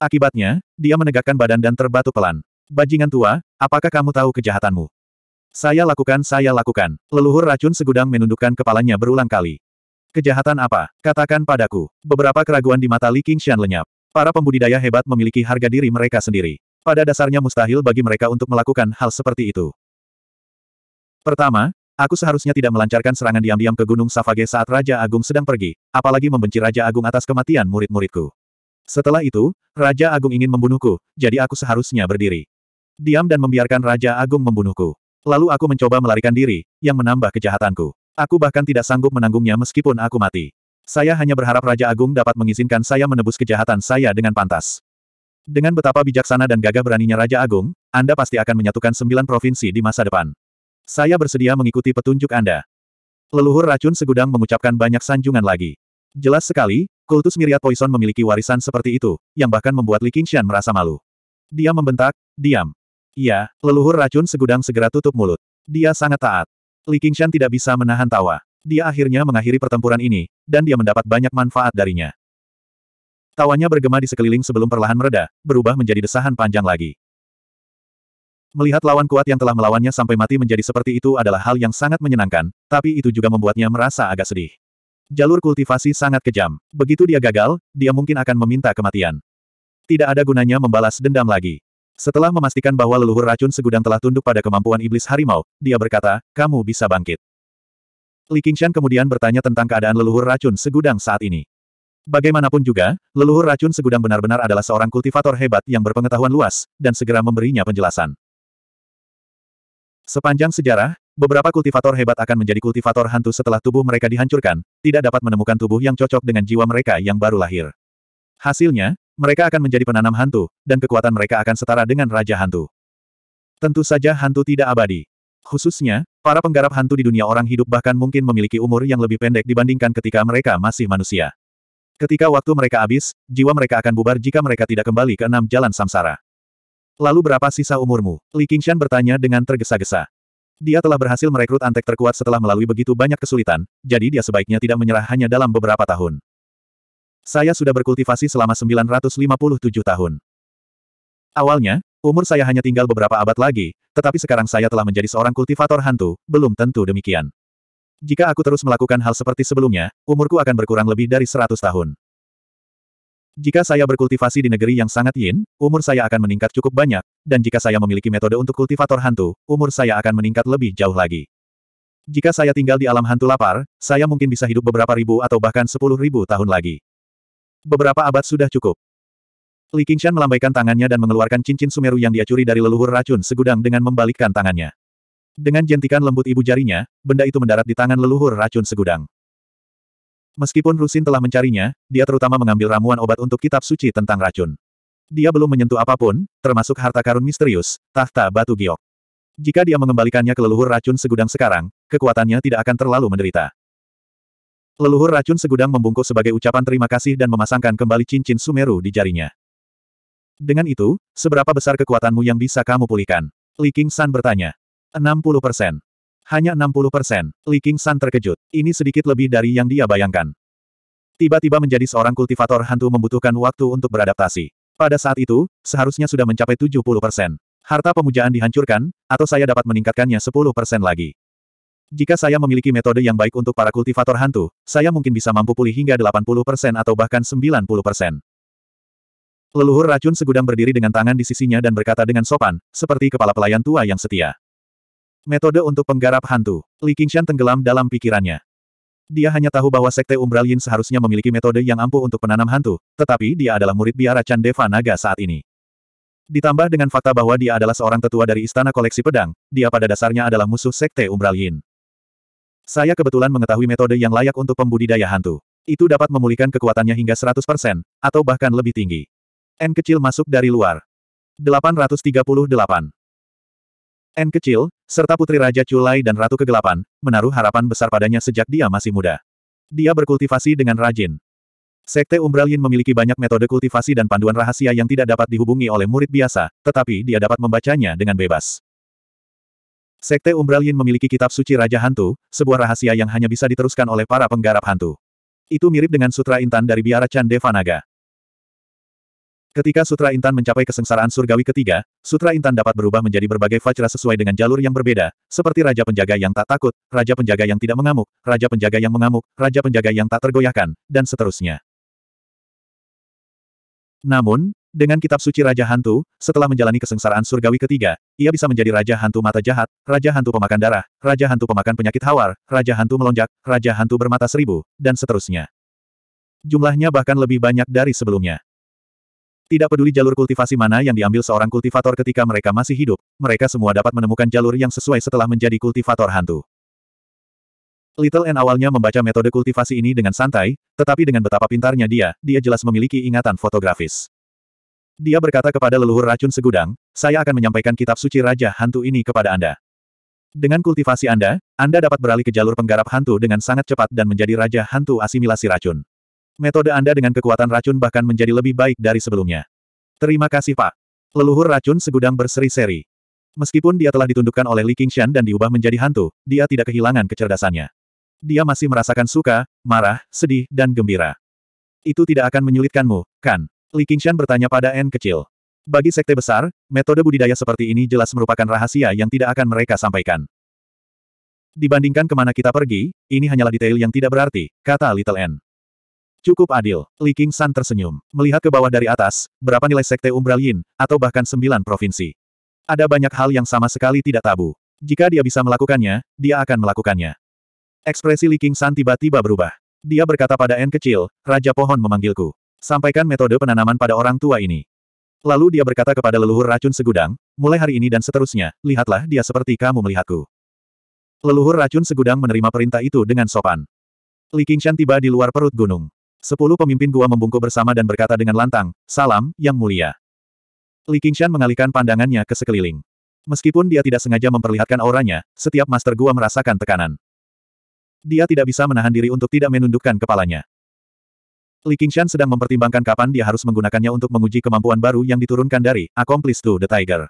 Speaker 1: Akibatnya, dia menegakkan badan dan terbatuk pelan. Bajingan tua, apakah kamu tahu kejahatanmu? Saya lakukan, saya lakukan. Leluhur racun segudang menundukkan kepalanya berulang kali. Kejahatan apa? Katakan padaku. Beberapa keraguan di mata Li Qingxian lenyap. Para pembudidaya hebat memiliki harga diri mereka sendiri. Pada dasarnya mustahil bagi mereka untuk melakukan hal seperti itu. Pertama, aku seharusnya tidak melancarkan serangan diam-diam ke Gunung Savage saat Raja Agung sedang pergi, apalagi membenci Raja Agung atas kematian murid-muridku. Setelah itu, Raja Agung ingin membunuhku, jadi aku seharusnya berdiri. Diam dan membiarkan Raja Agung membunuhku. Lalu aku mencoba melarikan diri, yang menambah kejahatanku. Aku bahkan tidak sanggup menanggungnya meskipun aku mati. Saya hanya berharap Raja Agung dapat mengizinkan saya menebus kejahatan saya dengan pantas. Dengan betapa bijaksana dan gagah beraninya Raja Agung, Anda pasti akan menyatukan sembilan provinsi di masa depan. Saya bersedia mengikuti petunjuk Anda. Leluhur racun segudang mengucapkan banyak sanjungan lagi. Jelas sekali, kultus Miriat Poison memiliki warisan seperti itu, yang bahkan membuat Li Qingshan merasa malu. Dia membentak, diam. Iya, leluhur racun segudang segera tutup mulut. Dia sangat taat. Li Qingshan tidak bisa menahan tawa. Dia akhirnya mengakhiri pertempuran ini, dan dia mendapat banyak manfaat darinya. Tawanya bergema di sekeliling sebelum perlahan mereda, berubah menjadi desahan panjang lagi. Melihat lawan kuat yang telah melawannya sampai mati menjadi seperti itu adalah hal yang sangat menyenangkan, tapi itu juga membuatnya merasa agak sedih. Jalur kultivasi sangat kejam. Begitu dia gagal, dia mungkin akan meminta kematian. Tidak ada gunanya membalas dendam lagi. Setelah memastikan bahwa leluhur racun segudang telah tunduk pada kemampuan iblis harimau, dia berkata, kamu bisa bangkit. Li Qingshan kemudian bertanya tentang keadaan leluhur racun segudang saat ini. Bagaimanapun juga, leluhur racun segudang benar-benar adalah seorang kultivator hebat yang berpengetahuan luas, dan segera memberinya penjelasan. Sepanjang sejarah, beberapa kultivator hebat akan menjadi kultivator hantu setelah tubuh mereka dihancurkan, tidak dapat menemukan tubuh yang cocok dengan jiwa mereka yang baru lahir. Hasilnya, mereka akan menjadi penanam hantu, dan kekuatan mereka akan setara dengan Raja Hantu. Tentu saja hantu tidak abadi. Khususnya, para penggarap hantu di dunia orang hidup bahkan mungkin memiliki umur yang lebih pendek dibandingkan ketika mereka masih manusia. Ketika waktu mereka habis, jiwa mereka akan bubar jika mereka tidak kembali ke enam jalan samsara. Lalu berapa sisa umurmu? Li Qingshan bertanya dengan tergesa-gesa. Dia telah berhasil merekrut antek terkuat setelah melalui begitu banyak kesulitan, jadi dia sebaiknya tidak menyerah hanya dalam beberapa tahun. Saya sudah berkultivasi selama 957 tahun. Awalnya, umur saya hanya tinggal beberapa abad lagi, tetapi sekarang saya telah menjadi seorang kultivator hantu, belum tentu demikian. Jika aku terus melakukan hal seperti sebelumnya, umurku akan berkurang lebih dari 100 tahun. Jika saya berkultivasi di negeri yang sangat yin, umur saya akan meningkat cukup banyak, dan jika saya memiliki metode untuk kultivator hantu, umur saya akan meningkat lebih jauh lagi. Jika saya tinggal di alam hantu lapar, saya mungkin bisa hidup beberapa ribu atau bahkan sepuluh ribu tahun lagi. Beberapa abad sudah cukup. Li Qingshan melambaikan tangannya dan mengeluarkan cincin Sumeru yang dia curi dari leluhur racun segudang dengan membalikkan tangannya. Dengan jentikan lembut ibu jarinya, benda itu mendarat di tangan leluhur racun segudang. Meskipun Rusin telah mencarinya, dia terutama mengambil ramuan obat untuk kitab suci tentang racun. Dia belum menyentuh apapun, termasuk harta karun misterius, tahta batu giok. Jika dia mengembalikannya ke leluhur racun segudang sekarang, kekuatannya tidak akan terlalu menderita. Leluhur racun segudang membungkuk sebagai ucapan terima kasih dan memasangkan kembali cincin Sumeru di jarinya. Dengan itu, seberapa besar kekuatanmu yang bisa kamu pulihkan? Li King San bertanya. 60 persen. Hanya 60 persen. Li King San terkejut. Ini sedikit lebih dari yang dia bayangkan. Tiba-tiba menjadi seorang kultivator hantu membutuhkan waktu untuk beradaptasi. Pada saat itu, seharusnya sudah mencapai 70 persen. Harta pemujaan dihancurkan, atau saya dapat meningkatkannya 10 persen lagi. Jika saya memiliki metode yang baik untuk para kultivator hantu, saya mungkin bisa mampu pulih hingga 80% atau bahkan 90%. Leluhur racun segudang berdiri dengan tangan di sisinya dan berkata dengan sopan, seperti kepala pelayan tua yang setia. Metode untuk penggarap hantu. Li Qingshan tenggelam dalam pikirannya. Dia hanya tahu bahwa Sekte Umbral Yin seharusnya memiliki metode yang ampuh untuk penanam hantu, tetapi dia adalah murid biara Chan Deva Naga saat ini. Ditambah dengan fakta bahwa dia adalah seorang tetua dari Istana Koleksi Pedang, dia pada dasarnya adalah musuh Sekte Umbral Yin. Saya kebetulan mengetahui metode yang layak untuk pembudidaya hantu. Itu dapat memulihkan kekuatannya hingga 100%, atau bahkan lebih tinggi. N kecil masuk dari luar. 838. N kecil, serta Putri Raja Culai dan Ratu Kegelapan, menaruh harapan besar padanya sejak dia masih muda. Dia berkultivasi dengan rajin. Sekte Umbral Yin memiliki banyak metode kultivasi dan panduan rahasia yang tidak dapat dihubungi oleh murid biasa, tetapi dia dapat membacanya dengan bebas. Sekte Umbral memiliki kitab suci Raja Hantu, sebuah rahasia yang hanya bisa diteruskan oleh para penggarap hantu. Itu mirip dengan Sutra Intan dari Biara Chan Devanaga. Ketika Sutra Intan mencapai kesengsaraan surgawi ketiga, Sutra Intan dapat berubah menjadi berbagai vajra sesuai dengan jalur yang berbeda, seperti Raja Penjaga yang tak takut, Raja Penjaga yang tidak mengamuk, Raja Penjaga yang mengamuk, Raja Penjaga yang tak tergoyahkan, dan seterusnya. Namun, dengan kitab suci Raja Hantu, setelah menjalani kesengsaraan surgawi ketiga, ia bisa menjadi Raja Hantu Mata Jahat, Raja Hantu Pemakan Darah, Raja Hantu Pemakan Penyakit Hawar, Raja Hantu Melonjak, Raja Hantu Bermata Seribu, dan seterusnya. Jumlahnya bahkan lebih banyak dari sebelumnya. Tidak peduli jalur kultivasi mana yang diambil seorang kultivator ketika mereka masih hidup, mereka semua dapat menemukan jalur yang sesuai setelah menjadi kultivator hantu. Little N awalnya membaca metode kultivasi ini dengan santai, tetapi dengan betapa pintarnya dia, dia jelas memiliki ingatan fotografis. Dia berkata kepada leluhur racun segudang, saya akan menyampaikan kitab suci Raja Hantu ini kepada Anda. Dengan kultivasi Anda, Anda dapat beralih ke jalur penggarap hantu dengan sangat cepat dan menjadi Raja Hantu Asimilasi Racun. Metode Anda dengan kekuatan racun bahkan menjadi lebih baik dari sebelumnya. Terima kasih Pak. Leluhur racun segudang berseri-seri. Meskipun dia telah ditundukkan oleh Li Qingshan dan diubah menjadi hantu, dia tidak kehilangan kecerdasannya. Dia masih merasakan suka, marah, sedih, dan gembira. Itu tidak akan menyulitkanmu, kan? Li Qingshan bertanya pada N kecil. Bagi sekte besar, metode budidaya seperti ini jelas merupakan rahasia yang tidak akan mereka sampaikan. Dibandingkan kemana kita pergi, ini hanyalah detail yang tidak berarti, kata Little N. Cukup adil, Li San tersenyum. Melihat ke bawah dari atas, berapa nilai sekte Umbralin, Yin, atau bahkan sembilan provinsi. Ada banyak hal yang sama sekali tidak tabu. Jika dia bisa melakukannya, dia akan melakukannya. Ekspresi Li San tiba-tiba berubah. Dia berkata pada N kecil, Raja Pohon memanggilku. Sampaikan metode penanaman pada orang tua ini. Lalu dia berkata kepada leluhur racun segudang, mulai hari ini dan seterusnya, lihatlah dia seperti kamu melihatku. Leluhur racun segudang menerima perintah itu dengan sopan. Li Qingshan tiba di luar perut gunung. Sepuluh pemimpin gua membungkuk bersama dan berkata dengan lantang, Salam, Yang Mulia. Li Qingshan mengalihkan pandangannya ke sekeliling. Meskipun dia tidak sengaja memperlihatkan auranya, setiap master gua merasakan tekanan. Dia tidak bisa menahan diri untuk tidak menundukkan kepalanya. Li Qingshan sedang mempertimbangkan kapan dia harus menggunakannya untuk menguji kemampuan baru yang diturunkan dari Accomplice to the Tiger.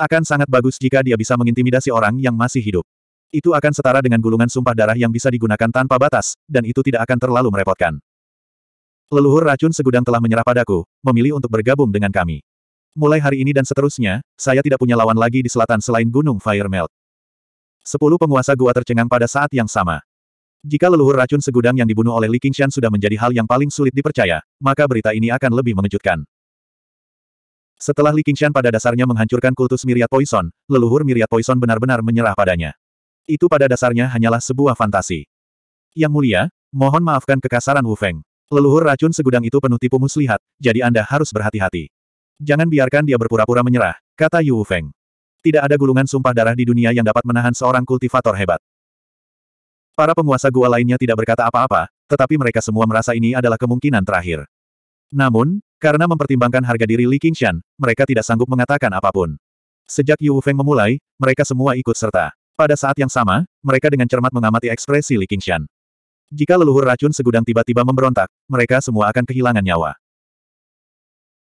Speaker 1: Akan sangat bagus jika dia bisa mengintimidasi orang yang masih hidup. Itu akan setara dengan gulungan sumpah darah yang bisa digunakan tanpa batas, dan itu tidak akan terlalu merepotkan. Leluhur racun segudang telah menyerah padaku, memilih untuk bergabung dengan kami. Mulai hari ini dan seterusnya, saya tidak punya lawan lagi di selatan selain Gunung Fire Melt. Sepuluh penguasa gua tercengang pada saat yang sama. Jika leluhur racun segudang yang dibunuh oleh Li Qingshan sudah menjadi hal yang paling sulit dipercaya, maka berita ini akan lebih mengejutkan. Setelah Li Qingshan pada dasarnya menghancurkan kultus Myriad Poison, leluhur Myriad Poison benar-benar menyerah padanya. Itu pada dasarnya hanyalah sebuah fantasi. Yang mulia, mohon maafkan kekasaran Wu Feng. Leluhur racun segudang itu penuh tipu muslihat, jadi Anda harus berhati-hati. Jangan biarkan dia berpura-pura menyerah, kata Yu Wu Feng. Tidak ada gulungan sumpah darah di dunia yang dapat menahan seorang kultivator hebat. Para penguasa gua lainnya tidak berkata apa-apa, tetapi mereka semua merasa ini adalah kemungkinan terakhir. Namun, karena mempertimbangkan harga diri Li Qingshan, mereka tidak sanggup mengatakan apapun. Sejak Yu Feng memulai, mereka semua ikut serta. Pada saat yang sama, mereka dengan cermat mengamati ekspresi Li Qingshan. Jika leluhur racun segudang tiba-tiba memberontak, mereka semua akan kehilangan nyawa.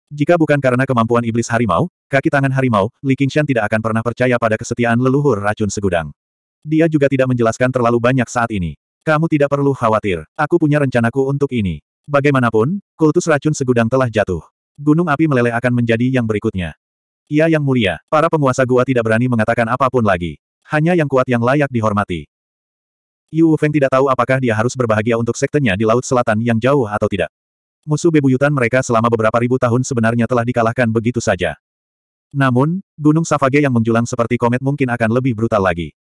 Speaker 1: Jika bukan karena kemampuan iblis harimau, kaki tangan harimau, Li Qingshan tidak akan pernah percaya pada kesetiaan leluhur racun segudang. Dia juga tidak menjelaskan terlalu banyak saat ini. Kamu tidak perlu khawatir, aku punya rencanaku untuk ini. Bagaimanapun, kultus racun segudang telah jatuh. Gunung api meleleh akan menjadi yang berikutnya. Ia yang mulia, para penguasa gua tidak berani mengatakan apapun lagi. Hanya yang kuat yang layak dihormati. Yu Feng tidak tahu apakah dia harus berbahagia untuk sektenya di Laut Selatan yang jauh atau tidak. Musuh bebuyutan mereka selama beberapa ribu tahun sebenarnya telah dikalahkan begitu saja. Namun, Gunung Savage yang menjulang seperti komet mungkin akan lebih brutal lagi.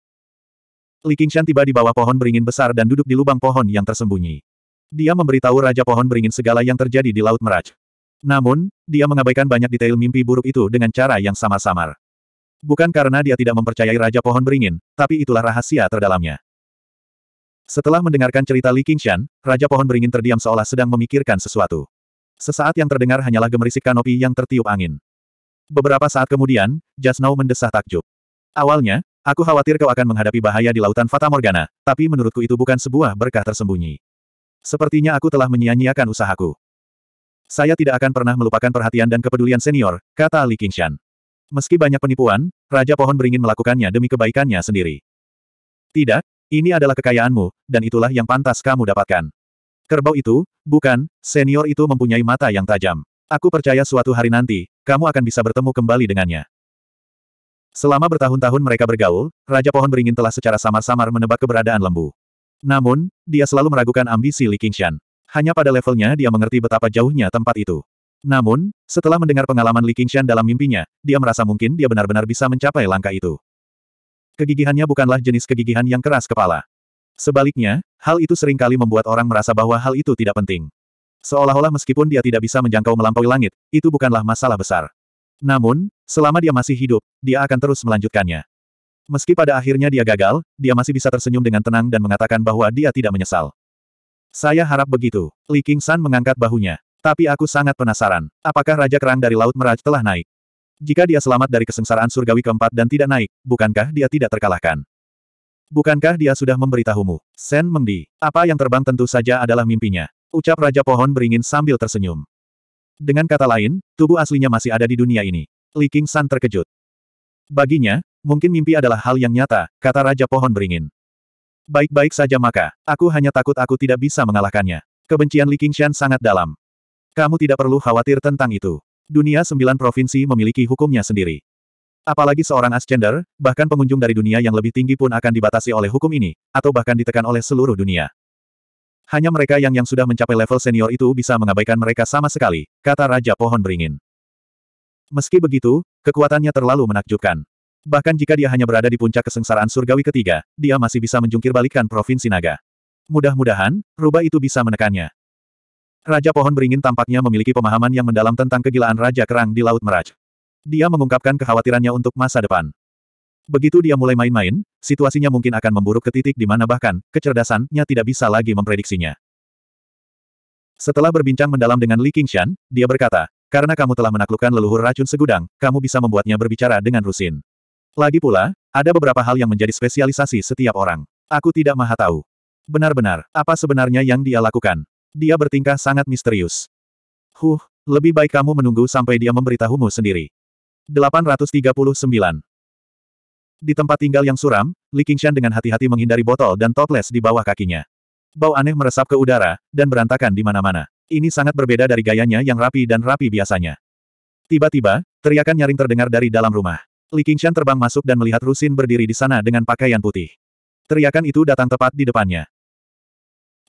Speaker 1: Li Qingshan tiba di bawah pohon beringin besar dan duduk di lubang pohon yang tersembunyi. Dia memberitahu Raja Pohon Beringin segala yang terjadi di Laut Meraj. Namun, dia mengabaikan banyak detail mimpi buruk itu dengan cara yang samar samar. Bukan karena dia tidak mempercayai Raja Pohon Beringin, tapi itulah rahasia terdalamnya. Setelah mendengarkan cerita Li Qingshan, Raja Pohon Beringin terdiam seolah sedang memikirkan sesuatu. Sesaat yang terdengar hanyalah gemerisik kanopi yang tertiup angin. Beberapa saat kemudian, Jasnow mendesah takjub. Awalnya, Aku khawatir kau akan menghadapi bahaya di lautan Fata Morgana, tapi menurutku itu bukan sebuah berkah tersembunyi. Sepertinya aku telah menyia-nyiakan usahaku. Saya tidak akan pernah melupakan perhatian dan kepedulian senior, kata Li Qingshan. Meski banyak penipuan, Raja Pohon beringin melakukannya demi kebaikannya sendiri. Tidak, ini adalah kekayaanmu, dan itulah yang pantas kamu dapatkan. Kerbau itu, bukan, senior itu mempunyai mata yang tajam. Aku percaya suatu hari nanti, kamu akan bisa bertemu kembali dengannya. Selama bertahun-tahun mereka bergaul, Raja Pohon Beringin telah secara samar-samar menebak keberadaan lembu. Namun, dia selalu meragukan ambisi Li Qingshan. Hanya pada levelnya dia mengerti betapa jauhnya tempat itu. Namun, setelah mendengar pengalaman Li Qingshan dalam mimpinya, dia merasa mungkin dia benar-benar bisa mencapai langkah itu. Kegigihannya bukanlah jenis kegigihan yang keras kepala. Sebaliknya, hal itu seringkali membuat orang merasa bahwa hal itu tidak penting. Seolah-olah meskipun dia tidak bisa menjangkau melampaui langit, itu bukanlah masalah besar. Namun, selama dia masih hidup, dia akan terus melanjutkannya. Meski pada akhirnya dia gagal, dia masih bisa tersenyum dengan tenang dan mengatakan bahwa dia tidak menyesal. Saya harap begitu. Li San mengangkat bahunya. Tapi aku sangat penasaran. Apakah Raja Kerang dari Laut Meraj telah naik? Jika dia selamat dari kesengsaraan surgawi keempat dan tidak naik, bukankah dia tidak terkalahkan? Bukankah dia sudah memberitahumu? Sen Mengdi. Apa yang terbang tentu saja adalah mimpinya. Ucap Raja Pohon beringin sambil tersenyum. Dengan kata lain, tubuh aslinya masih ada di dunia ini. Li King San terkejut. Baginya, mungkin mimpi adalah hal yang nyata, kata Raja Pohon Beringin. Baik-baik saja maka, aku hanya takut aku tidak bisa mengalahkannya. Kebencian Li Qingshan sangat dalam. Kamu tidak perlu khawatir tentang itu. Dunia sembilan provinsi memiliki hukumnya sendiri. Apalagi seorang ascender, bahkan pengunjung dari dunia yang lebih tinggi pun akan dibatasi oleh hukum ini, atau bahkan ditekan oleh seluruh dunia. Hanya mereka yang yang sudah mencapai level senior itu bisa mengabaikan mereka sama sekali, kata Raja Pohon Beringin. Meski begitu, kekuatannya terlalu menakjubkan. Bahkan jika dia hanya berada di puncak kesengsaraan surgawi ketiga, dia masih bisa menjungkir balikkan Provinsi Naga. Mudah-mudahan, rubah itu bisa menekannya. Raja Pohon Beringin tampaknya memiliki pemahaman yang mendalam tentang kegilaan Raja Kerang di Laut Meraj. Dia mengungkapkan kekhawatirannya untuk masa depan. Begitu dia mulai main-main, situasinya mungkin akan memburuk ke titik di mana bahkan, kecerdasannya tidak bisa lagi memprediksinya. Setelah berbincang mendalam dengan Li Qingshan, dia berkata, karena kamu telah menaklukkan leluhur racun segudang, kamu bisa membuatnya berbicara dengan Rusin. Lagi pula, ada beberapa hal yang menjadi spesialisasi setiap orang. Aku tidak maha tahu. Benar-benar, apa sebenarnya yang dia lakukan? Dia bertingkah sangat misterius. Huh, lebih baik kamu menunggu sampai dia memberitahumu sendiri. 839 di tempat tinggal yang suram, Li Qingshan dengan hati-hati menghindari botol dan toples di bawah kakinya. Bau aneh meresap ke udara, dan berantakan di mana-mana. Ini sangat berbeda dari gayanya yang rapi dan rapi biasanya. Tiba-tiba, teriakan nyaring terdengar dari dalam rumah. Li Qingshan terbang masuk dan melihat Rusin berdiri di sana dengan pakaian putih. Teriakan itu datang tepat di depannya.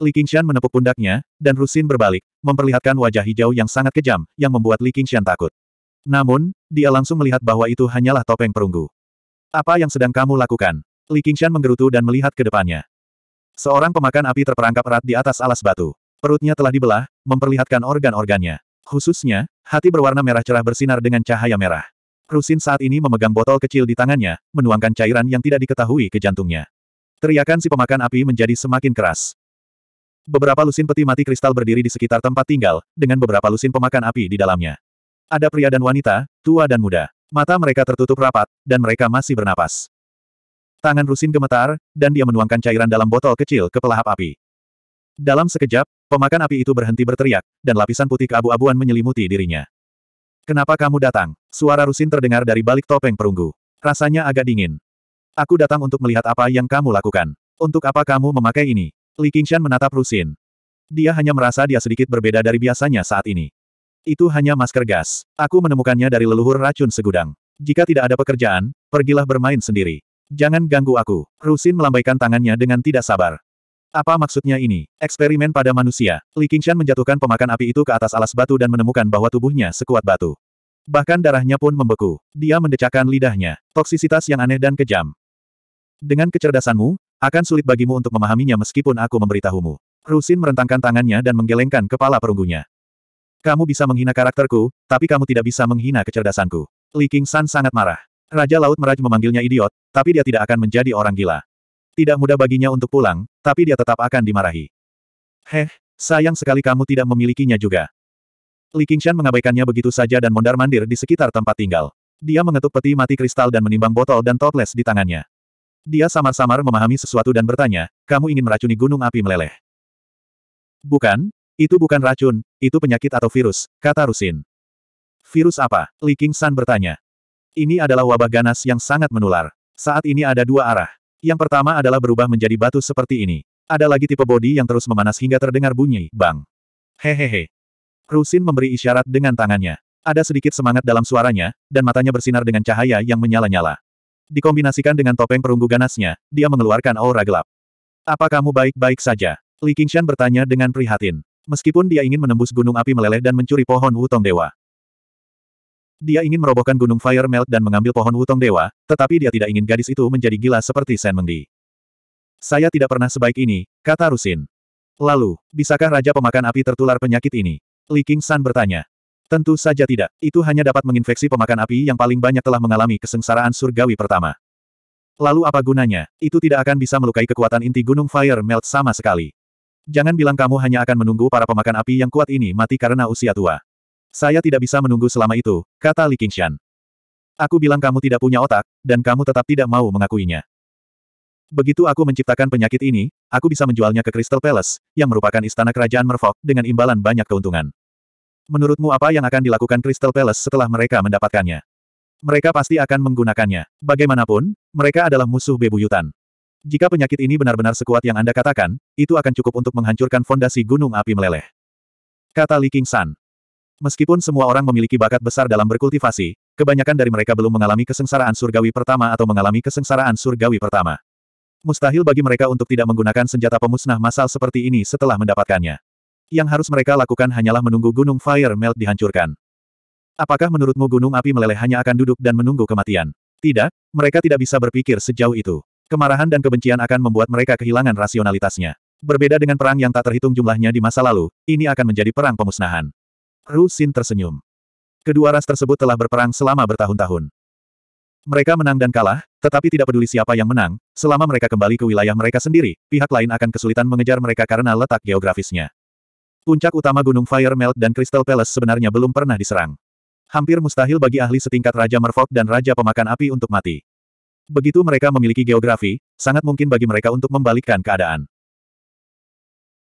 Speaker 1: Li Qingshan menepuk pundaknya, dan Rusin berbalik, memperlihatkan wajah hijau yang sangat kejam, yang membuat Li Qingshan takut. Namun, dia langsung melihat bahwa itu hanyalah topeng perunggu. Apa yang sedang kamu lakukan? Li Qingshan menggerutu dan melihat ke depannya. Seorang pemakan api terperangkap erat di atas alas batu. Perutnya telah dibelah, memperlihatkan organ-organnya. Khususnya, hati berwarna merah cerah bersinar dengan cahaya merah. Rusin saat ini memegang botol kecil di tangannya, menuangkan cairan yang tidak diketahui ke jantungnya. Teriakan si pemakan api menjadi semakin keras. Beberapa lusin peti mati kristal berdiri di sekitar tempat tinggal, dengan beberapa lusin pemakan api di dalamnya. Ada pria dan wanita, tua dan muda. Mata mereka tertutup rapat, dan mereka masih bernapas. Tangan Rusin gemetar, dan dia menuangkan cairan dalam botol kecil ke pelahap api. Dalam sekejap, pemakan api itu berhenti berteriak, dan lapisan putih keabu-abuan menyelimuti dirinya. Kenapa kamu datang? Suara Rusin terdengar dari balik topeng perunggu. Rasanya agak dingin. Aku datang untuk melihat apa yang kamu lakukan. Untuk apa kamu memakai ini? Li Qingshan menatap Rusin. Dia hanya merasa dia sedikit berbeda dari biasanya saat ini. Itu hanya masker gas. Aku menemukannya dari leluhur racun segudang. Jika tidak ada pekerjaan, pergilah bermain sendiri. Jangan ganggu aku. Rusin melambaikan tangannya dengan tidak sabar. Apa maksudnya ini? Eksperimen pada manusia. Li Qingshan menjatuhkan pemakan api itu ke atas alas batu dan menemukan bahwa tubuhnya sekuat batu. Bahkan darahnya pun membeku. Dia mendecakkan lidahnya. Toksisitas yang aneh dan kejam. Dengan kecerdasanmu, akan sulit bagimu untuk memahaminya meskipun aku memberitahumu. Rusin merentangkan tangannya dan menggelengkan kepala perunggunya. Kamu bisa menghina karakterku, tapi kamu tidak bisa menghina kecerdasanku. Li King San sangat marah. Raja Laut Meraj memanggilnya idiot, tapi dia tidak akan menjadi orang gila. Tidak mudah baginya untuk pulang, tapi dia tetap akan dimarahi. Heh, sayang sekali kamu tidak memilikinya juga. Li Qingshan mengabaikannya begitu saja dan mondar-mandir di sekitar tempat tinggal. Dia mengetuk peti mati kristal dan menimbang botol dan toples di tangannya. Dia samar-samar memahami sesuatu dan bertanya, kamu ingin meracuni gunung api meleleh? Bukan, itu bukan racun, itu penyakit atau virus, kata Rusin. Virus apa? Li King San bertanya. Ini adalah wabah ganas yang sangat menular. Saat ini ada dua arah. Yang pertama adalah berubah menjadi batu seperti ini. Ada lagi tipe bodi yang terus memanas hingga terdengar bunyi, bang. Hehehe. Rusin memberi isyarat dengan tangannya. Ada sedikit semangat dalam suaranya, dan matanya bersinar dengan cahaya yang menyala-nyala. Dikombinasikan dengan topeng perunggu ganasnya, dia mengeluarkan aura gelap. Apa kamu baik-baik saja? Li Qingshan bertanya dengan prihatin. Meskipun dia ingin menembus gunung api meleleh dan mencuri pohon Wutong Dewa. Dia ingin merobohkan gunung Fire Melt dan mengambil pohon Wutong Dewa, tetapi dia tidak ingin gadis itu menjadi gila seperti Shen Mengdi. Saya tidak pernah sebaik ini, kata Rusin. Lalu, bisakah Raja Pemakan Api tertular penyakit ini? Li King San bertanya. Tentu saja tidak, itu hanya dapat menginfeksi pemakan api yang paling banyak telah mengalami kesengsaraan surgawi pertama. Lalu apa gunanya? Itu tidak akan bisa melukai kekuatan inti gunung Fire Melt sama sekali. Jangan bilang kamu hanya akan menunggu para pemakan api yang kuat ini mati karena usia tua. Saya tidak bisa menunggu selama itu, kata Li Qingshan. Aku bilang kamu tidak punya otak, dan kamu tetap tidak mau mengakuinya. Begitu aku menciptakan penyakit ini, aku bisa menjualnya ke Crystal Palace, yang merupakan istana kerajaan Merfolk, dengan imbalan banyak keuntungan. Menurutmu apa yang akan dilakukan Crystal Palace setelah mereka mendapatkannya? Mereka pasti akan menggunakannya. Bagaimanapun, mereka adalah musuh bebuyutan. Jika penyakit ini benar-benar sekuat yang Anda katakan, itu akan cukup untuk menghancurkan fondasi gunung api meleleh. Kata Li King San. Meskipun semua orang memiliki bakat besar dalam berkultivasi, kebanyakan dari mereka belum mengalami kesengsaraan surgawi pertama atau mengalami kesengsaraan surgawi pertama. Mustahil bagi mereka untuk tidak menggunakan senjata pemusnah massal seperti ini setelah mendapatkannya. Yang harus mereka lakukan hanyalah menunggu gunung Fire Melt dihancurkan. Apakah menurutmu gunung api meleleh hanya akan duduk dan menunggu kematian? Tidak, mereka tidak bisa berpikir sejauh itu. Kemarahan dan kebencian akan membuat mereka kehilangan rasionalitasnya. Berbeda dengan perang yang tak terhitung jumlahnya di masa lalu, ini akan menjadi perang pemusnahan. Ru Xin tersenyum. Kedua ras tersebut telah berperang selama bertahun-tahun. Mereka menang dan kalah, tetapi tidak peduli siapa yang menang, selama mereka kembali ke wilayah mereka sendiri, pihak lain akan kesulitan mengejar mereka karena letak geografisnya. Puncak utama Gunung Fire Melt dan Crystal Palace sebenarnya belum pernah diserang. Hampir mustahil bagi ahli setingkat Raja Merfolk dan Raja Pemakan Api untuk mati. Begitu mereka memiliki geografi, sangat mungkin bagi mereka untuk membalikkan keadaan.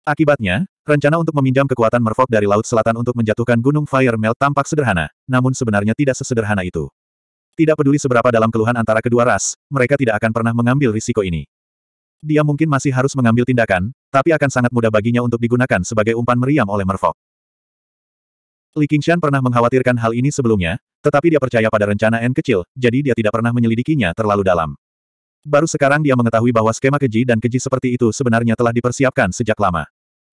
Speaker 1: Akibatnya, rencana untuk meminjam kekuatan Merfolk dari Laut Selatan untuk menjatuhkan Gunung Fire Melt tampak sederhana, namun sebenarnya tidak sesederhana itu. Tidak peduli seberapa dalam keluhan antara kedua ras, mereka tidak akan pernah mengambil risiko ini. Dia mungkin masih harus mengambil tindakan, tapi akan sangat mudah baginya untuk digunakan sebagai umpan meriam oleh Merfolk. Li Qingshan pernah mengkhawatirkan hal ini sebelumnya, tetapi dia percaya pada rencana N kecil, jadi dia tidak pernah menyelidikinya terlalu dalam. Baru sekarang dia mengetahui bahwa skema keji dan keji seperti itu sebenarnya telah dipersiapkan sejak lama.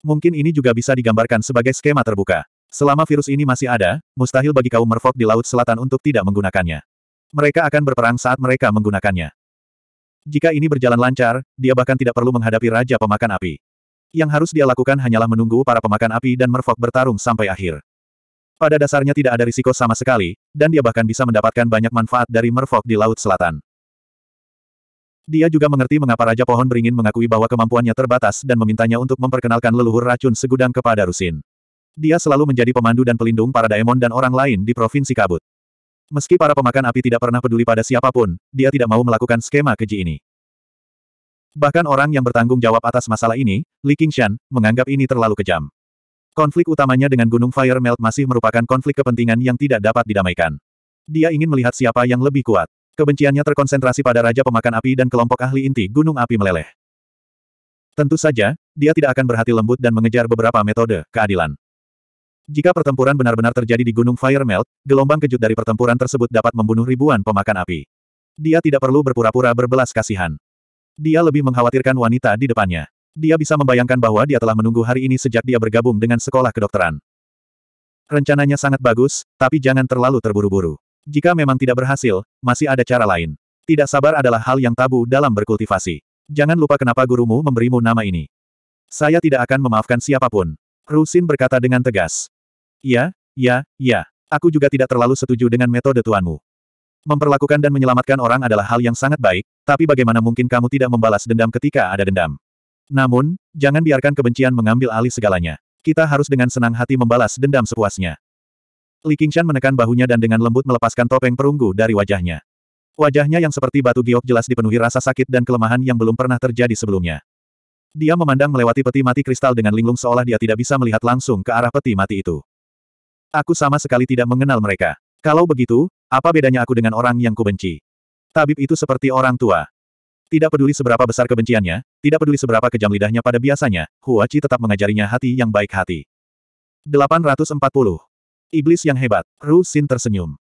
Speaker 1: Mungkin ini juga bisa digambarkan sebagai skema terbuka. Selama virus ini masih ada, mustahil bagi kaum merfolk di Laut Selatan untuk tidak menggunakannya. Mereka akan berperang saat mereka menggunakannya. Jika ini berjalan lancar, dia bahkan tidak perlu menghadapi Raja Pemakan Api. Yang harus dia lakukan hanyalah menunggu para pemakan api dan merfolk bertarung sampai akhir. Pada dasarnya tidak ada risiko sama sekali, dan dia bahkan bisa mendapatkan banyak manfaat dari Merfolk di Laut Selatan. Dia juga mengerti mengapa Raja Pohon Beringin mengakui bahwa kemampuannya terbatas dan memintanya untuk memperkenalkan leluhur racun segudang kepada Rusin. Dia selalu menjadi pemandu dan pelindung para daemon dan orang lain di Provinsi Kabut. Meski para pemakan api tidak pernah peduli pada siapapun, dia tidak mau melakukan skema keji ini. Bahkan orang yang bertanggung jawab atas masalah ini, Li Qingshan, menganggap ini terlalu kejam. Konflik utamanya dengan Gunung Fire Melt masih merupakan konflik kepentingan yang tidak dapat didamaikan. Dia ingin melihat siapa yang lebih kuat. Kebenciannya terkonsentrasi pada Raja Pemakan Api dan kelompok ahli inti Gunung Api Meleleh. Tentu saja, dia tidak akan berhati lembut dan mengejar beberapa metode keadilan. Jika pertempuran benar-benar terjadi di Gunung Fire Melt, gelombang kejut dari pertempuran tersebut dapat membunuh ribuan pemakan api. Dia tidak perlu berpura-pura berbelas kasihan. Dia lebih mengkhawatirkan wanita di depannya. Dia bisa membayangkan bahwa dia telah menunggu hari ini sejak dia bergabung dengan sekolah kedokteran. Rencananya sangat bagus, tapi jangan terlalu terburu-buru. Jika memang tidak berhasil, masih ada cara lain. Tidak sabar adalah hal yang tabu dalam berkultivasi. Jangan lupa kenapa gurumu memberimu nama ini. Saya tidak akan memaafkan siapapun. Rusin berkata dengan tegas. Ya, ya, ya. Aku juga tidak terlalu setuju dengan metode tuanmu. Memperlakukan dan menyelamatkan orang adalah hal yang sangat baik, tapi bagaimana mungkin kamu tidak membalas dendam ketika ada dendam? Namun, jangan biarkan kebencian mengambil alih segalanya. Kita harus dengan senang hati membalas dendam sepuasnya. Li Qingshan menekan bahunya dan dengan lembut melepaskan topeng perunggu dari wajahnya. Wajahnya yang seperti batu giok jelas dipenuhi rasa sakit dan kelemahan yang belum pernah terjadi sebelumnya. Dia memandang melewati peti mati kristal dengan linglung seolah dia tidak bisa melihat langsung ke arah peti mati itu. Aku sama sekali tidak mengenal mereka. Kalau begitu, apa bedanya aku dengan orang yang kubenci? Tabib itu seperti orang tua. Tidak peduli seberapa besar kebenciannya, tidak peduli seberapa kejam lidahnya pada biasanya, Huachi tetap mengajarinya hati yang baik hati. 840. Iblis yang hebat. Ru Xin tersenyum.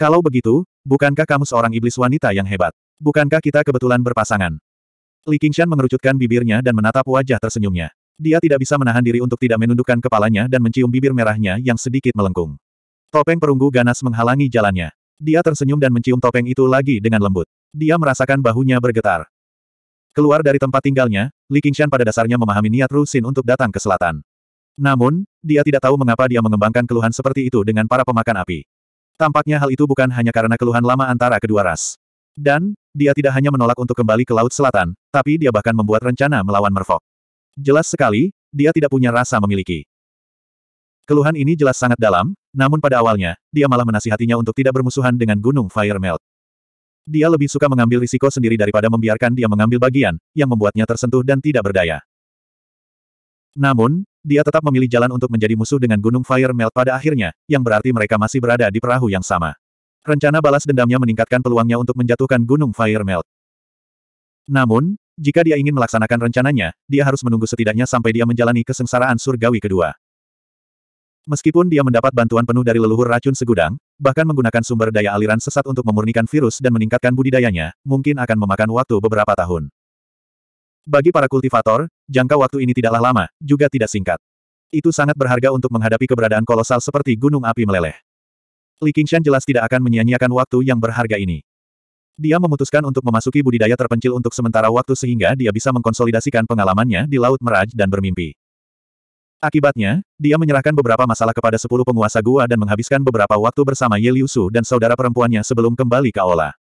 Speaker 1: Kalau begitu, bukankah kamu seorang iblis wanita yang hebat? Bukankah kita kebetulan berpasangan? Li Qingshan mengerucutkan bibirnya dan menatap wajah tersenyumnya. Dia tidak bisa menahan diri untuk tidak menundukkan kepalanya dan mencium bibir merahnya yang sedikit melengkung. Topeng perunggu ganas menghalangi jalannya. Dia tersenyum dan mencium topeng itu lagi dengan lembut. Dia merasakan bahunya bergetar. Keluar dari tempat tinggalnya, Li Qingshan pada dasarnya memahami niat Ru Xin untuk datang ke selatan. Namun, dia tidak tahu mengapa dia mengembangkan keluhan seperti itu dengan para pemakan api. Tampaknya hal itu bukan hanya karena keluhan lama antara kedua ras. Dan, dia tidak hanya menolak untuk kembali ke Laut Selatan, tapi dia bahkan membuat rencana melawan Merfok. Jelas sekali, dia tidak punya rasa memiliki. Keluhan ini jelas sangat dalam, namun pada awalnya, dia malah menasihatinya untuk tidak bermusuhan dengan Gunung Fire Melt. Dia lebih suka mengambil risiko sendiri daripada membiarkan dia mengambil bagian, yang membuatnya tersentuh dan tidak berdaya. Namun, dia tetap memilih jalan untuk menjadi musuh dengan Gunung Fire Melt pada akhirnya, yang berarti mereka masih berada di perahu yang sama. Rencana balas dendamnya meningkatkan peluangnya untuk menjatuhkan Gunung Fire Melt. Namun, jika dia ingin melaksanakan rencananya, dia harus menunggu setidaknya sampai dia menjalani kesengsaraan surgawi kedua. Meskipun dia mendapat bantuan penuh dari leluhur racun segudang, bahkan menggunakan sumber daya aliran sesat untuk memurnikan virus dan meningkatkan budidayanya, mungkin akan memakan waktu beberapa tahun. Bagi para kultivator, jangka waktu ini tidaklah lama, juga tidak singkat. Itu sangat berharga untuk menghadapi keberadaan kolosal seperti gunung api meleleh. Li Qingshan jelas tidak akan menyia-nyiakan waktu yang berharga ini. Dia memutuskan untuk memasuki budidaya terpencil untuk sementara waktu sehingga dia bisa mengkonsolidasikan pengalamannya di Laut Meraj dan bermimpi. Akibatnya, dia menyerahkan beberapa masalah kepada sepuluh penguasa gua dan menghabiskan beberapa waktu bersama Ye Liu Su dan saudara perempuannya sebelum kembali ke aula.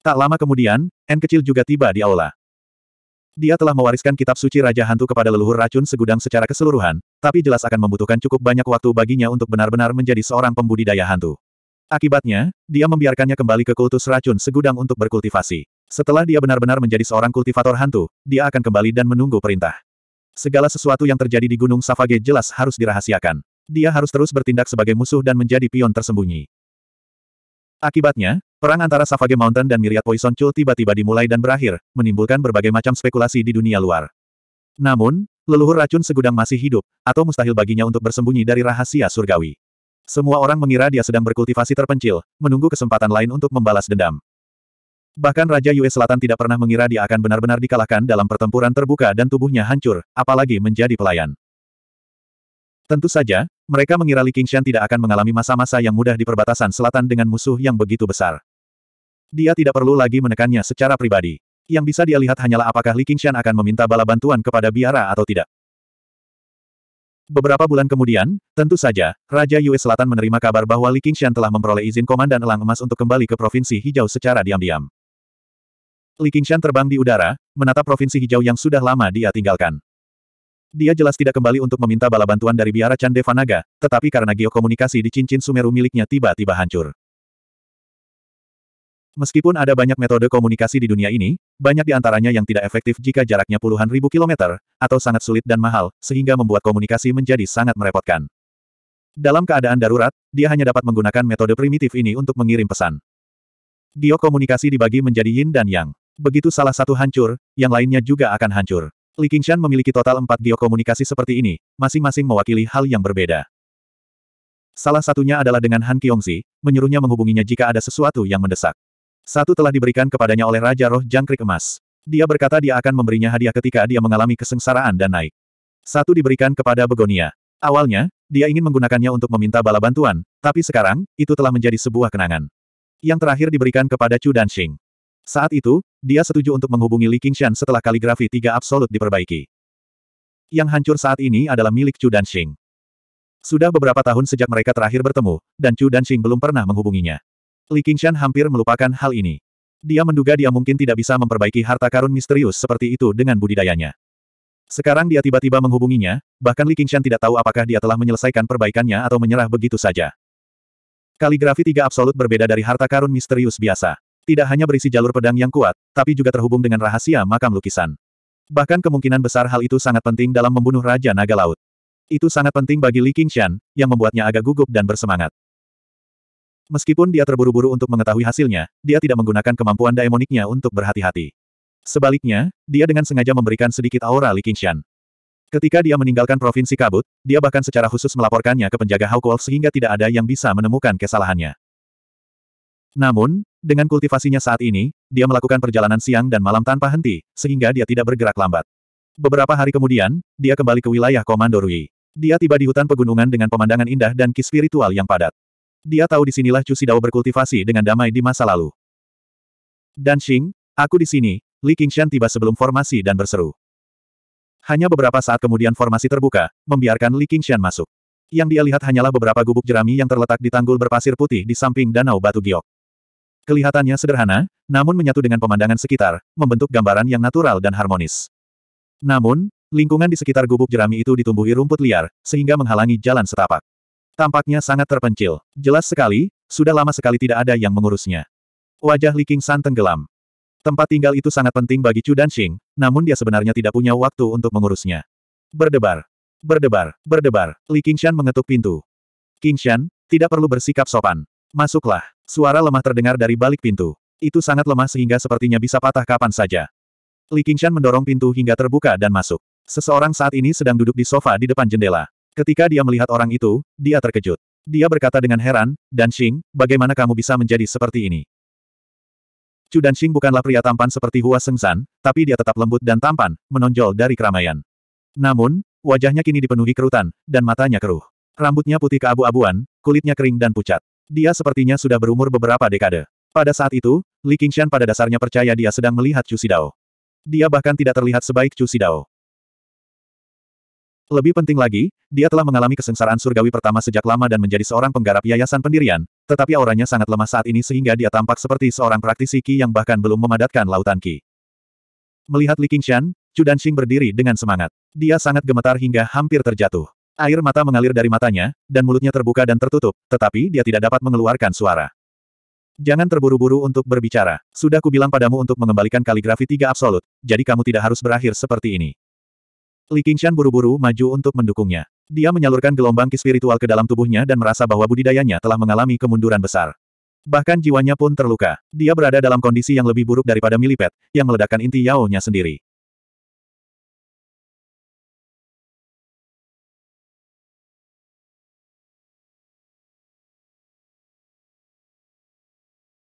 Speaker 1: Tak lama kemudian, N kecil juga tiba di aula. Dia telah mewariskan kitab suci Raja Hantu kepada leluhur racun segudang secara keseluruhan, tapi jelas akan membutuhkan cukup banyak waktu baginya untuk benar-benar menjadi seorang pembudidaya hantu. Akibatnya, dia membiarkannya kembali ke kultus racun segudang untuk berkultivasi. Setelah dia benar-benar menjadi seorang kultivator hantu, dia akan kembali dan menunggu perintah. Segala sesuatu yang terjadi di Gunung Savage jelas harus dirahasiakan. Dia harus terus bertindak sebagai musuh dan menjadi pion tersembunyi. Akibatnya, perang antara Savage Mountain dan Myriad Poison Chul tiba-tiba dimulai dan berakhir, menimbulkan berbagai macam spekulasi di dunia luar. Namun, leluhur racun segudang masih hidup, atau mustahil baginya untuk bersembunyi dari rahasia surgawi. Semua orang mengira dia sedang berkultivasi terpencil, menunggu kesempatan lain untuk membalas dendam. Bahkan Raja Yue Selatan tidak pernah mengira dia akan benar-benar dikalahkan dalam pertempuran terbuka dan tubuhnya hancur, apalagi menjadi pelayan. Tentu saja, mereka mengira Li Qingshan tidak akan mengalami masa-masa yang mudah di perbatasan selatan dengan musuh yang begitu besar. Dia tidak perlu lagi menekannya secara pribadi. Yang bisa dia lihat hanyalah apakah Li Qingshan akan meminta bala bantuan kepada biara atau tidak. Beberapa bulan kemudian, tentu saja, Raja Yue Selatan menerima kabar bahwa Li Qingshan telah memperoleh izin Komandan Elang Emas untuk kembali ke Provinsi Hijau secara diam-diam. Li Qingshan terbang di udara, menatap provinsi hijau yang sudah lama dia tinggalkan. Dia jelas tidak kembali untuk meminta bala bantuan dari biara Chan Devanaga, tetapi karena geokomunikasi di cincin Sumeru miliknya tiba-tiba hancur. Meskipun ada banyak metode komunikasi di dunia ini, banyak di antaranya yang tidak efektif jika jaraknya puluhan ribu kilometer, atau sangat sulit dan mahal, sehingga membuat komunikasi menjadi sangat merepotkan. Dalam keadaan darurat, dia hanya dapat menggunakan metode primitif ini untuk mengirim pesan. Geokomunikasi dibagi menjadi yin dan yang. Begitu salah satu hancur, yang lainnya juga akan hancur. Li Qingshan memiliki total empat geokomunikasi seperti ini, masing-masing mewakili hal yang berbeda. Salah satunya adalah dengan Han Qiongzi, menyuruhnya menghubunginya jika ada sesuatu yang mendesak. Satu telah diberikan kepadanya oleh Raja Roh Jangkrik Emas. Dia berkata dia akan memberinya hadiah ketika dia mengalami kesengsaraan dan naik. Satu diberikan kepada Begonia. Awalnya, dia ingin menggunakannya untuk meminta bala bantuan, tapi sekarang, itu telah menjadi sebuah kenangan. Yang terakhir diberikan kepada Chu Danxing. Saat itu, dia setuju untuk menghubungi Li Qingshan setelah kaligrafi tiga absolut diperbaiki. Yang hancur saat ini adalah milik Chu Danxing. Sudah beberapa tahun sejak mereka terakhir bertemu, dan Chu Danxing belum pernah menghubunginya. Li Qingshan hampir melupakan hal ini. Dia menduga dia mungkin tidak bisa memperbaiki harta karun misterius seperti itu dengan budidayanya. Sekarang dia tiba-tiba menghubunginya, bahkan Li Qingshan tidak tahu apakah dia telah menyelesaikan perbaikannya atau menyerah begitu saja. Kaligrafi tiga absolut berbeda dari harta karun misterius biasa. Tidak hanya berisi jalur pedang yang kuat, tapi juga terhubung dengan rahasia makam lukisan. Bahkan kemungkinan besar hal itu sangat penting dalam membunuh Raja Naga Laut. Itu sangat penting bagi Li Qingshan, yang membuatnya agak gugup dan bersemangat. Meskipun dia terburu-buru untuk mengetahui hasilnya, dia tidak menggunakan kemampuan daemoniknya untuk berhati-hati. Sebaliknya, dia dengan sengaja memberikan sedikit aura Li Qingshan. Ketika dia meninggalkan Provinsi Kabut, dia bahkan secara khusus melaporkannya ke penjaga Hawkwolf sehingga tidak ada yang bisa menemukan kesalahannya. Namun, dengan kultivasinya saat ini, dia melakukan perjalanan siang dan malam tanpa henti, sehingga dia tidak bergerak lambat. Beberapa hari kemudian, dia kembali ke wilayah Komando Rui. Dia tiba di hutan pegunungan dengan pemandangan indah dan ki spiritual yang padat. Dia tahu di sinilah Chu Sidao berkultivasi dengan damai di masa lalu. Dan Xing, aku di sini, Li Qingshan tiba sebelum formasi dan berseru. Hanya beberapa saat kemudian formasi terbuka, membiarkan Li Qingshan masuk. Yang dia lihat hanyalah beberapa gubuk jerami yang terletak di tanggul berpasir putih di samping danau batu giok. Kelihatannya sederhana, namun menyatu dengan pemandangan sekitar, membentuk gambaran yang natural dan harmonis. Namun, lingkungan di sekitar gubuk jerami itu ditumbuhi rumput liar, sehingga menghalangi jalan setapak. Tampaknya sangat terpencil. Jelas sekali, sudah lama sekali tidak ada yang mengurusnya. Wajah Li King tenggelam. Tempat tinggal itu sangat penting bagi Chu Danxing, namun dia sebenarnya tidak punya waktu untuk mengurusnya. Berdebar. Berdebar, berdebar, Li Qingshan mengetuk pintu. Qingshan, tidak perlu bersikap sopan. Masuklah. Suara lemah terdengar dari balik pintu. Itu sangat lemah sehingga sepertinya bisa patah kapan saja. Li Qingshan mendorong pintu hingga terbuka dan masuk. Seseorang saat ini sedang duduk di sofa di depan jendela. Ketika dia melihat orang itu, dia terkejut. Dia berkata dengan heran, Dan Xing, bagaimana kamu bisa menjadi seperti ini? Chu Dan Xing bukanlah pria tampan seperti Hua Sengzan, tapi dia tetap lembut dan tampan, menonjol dari keramaian. Namun, wajahnya kini dipenuhi kerutan, dan matanya keruh. Rambutnya putih keabu-abuan, kulitnya kering dan pucat. Dia sepertinya sudah berumur beberapa dekade. Pada saat itu, Li Qingshan pada dasarnya percaya dia sedang melihat Chu Sidao. Dia bahkan tidak terlihat sebaik Chu Sidao. Lebih penting lagi, dia telah mengalami kesengsaraan surgawi pertama sejak lama dan menjadi seorang penggarap yayasan pendirian, tetapi auranya sangat lemah saat ini sehingga dia tampak seperti seorang praktisi Qi yang bahkan belum memadatkan lautan Qi. Melihat Li Qingshan, Chu Danxing berdiri dengan semangat. Dia sangat gemetar hingga hampir terjatuh. Air mata mengalir dari matanya, dan mulutnya terbuka dan tertutup, tetapi dia tidak dapat mengeluarkan suara. Jangan terburu-buru untuk berbicara. Sudah kubilang padamu untuk mengembalikan kaligrafi tiga absolut, jadi kamu tidak harus berakhir seperti ini. Li Qingshan buru-buru maju untuk mendukungnya. Dia menyalurkan gelombang ki spiritual ke dalam tubuhnya dan merasa bahwa budidayanya telah mengalami kemunduran besar. Bahkan jiwanya pun terluka. Dia berada dalam kondisi yang lebih buruk daripada milipet, yang meledakkan inti yao sendiri.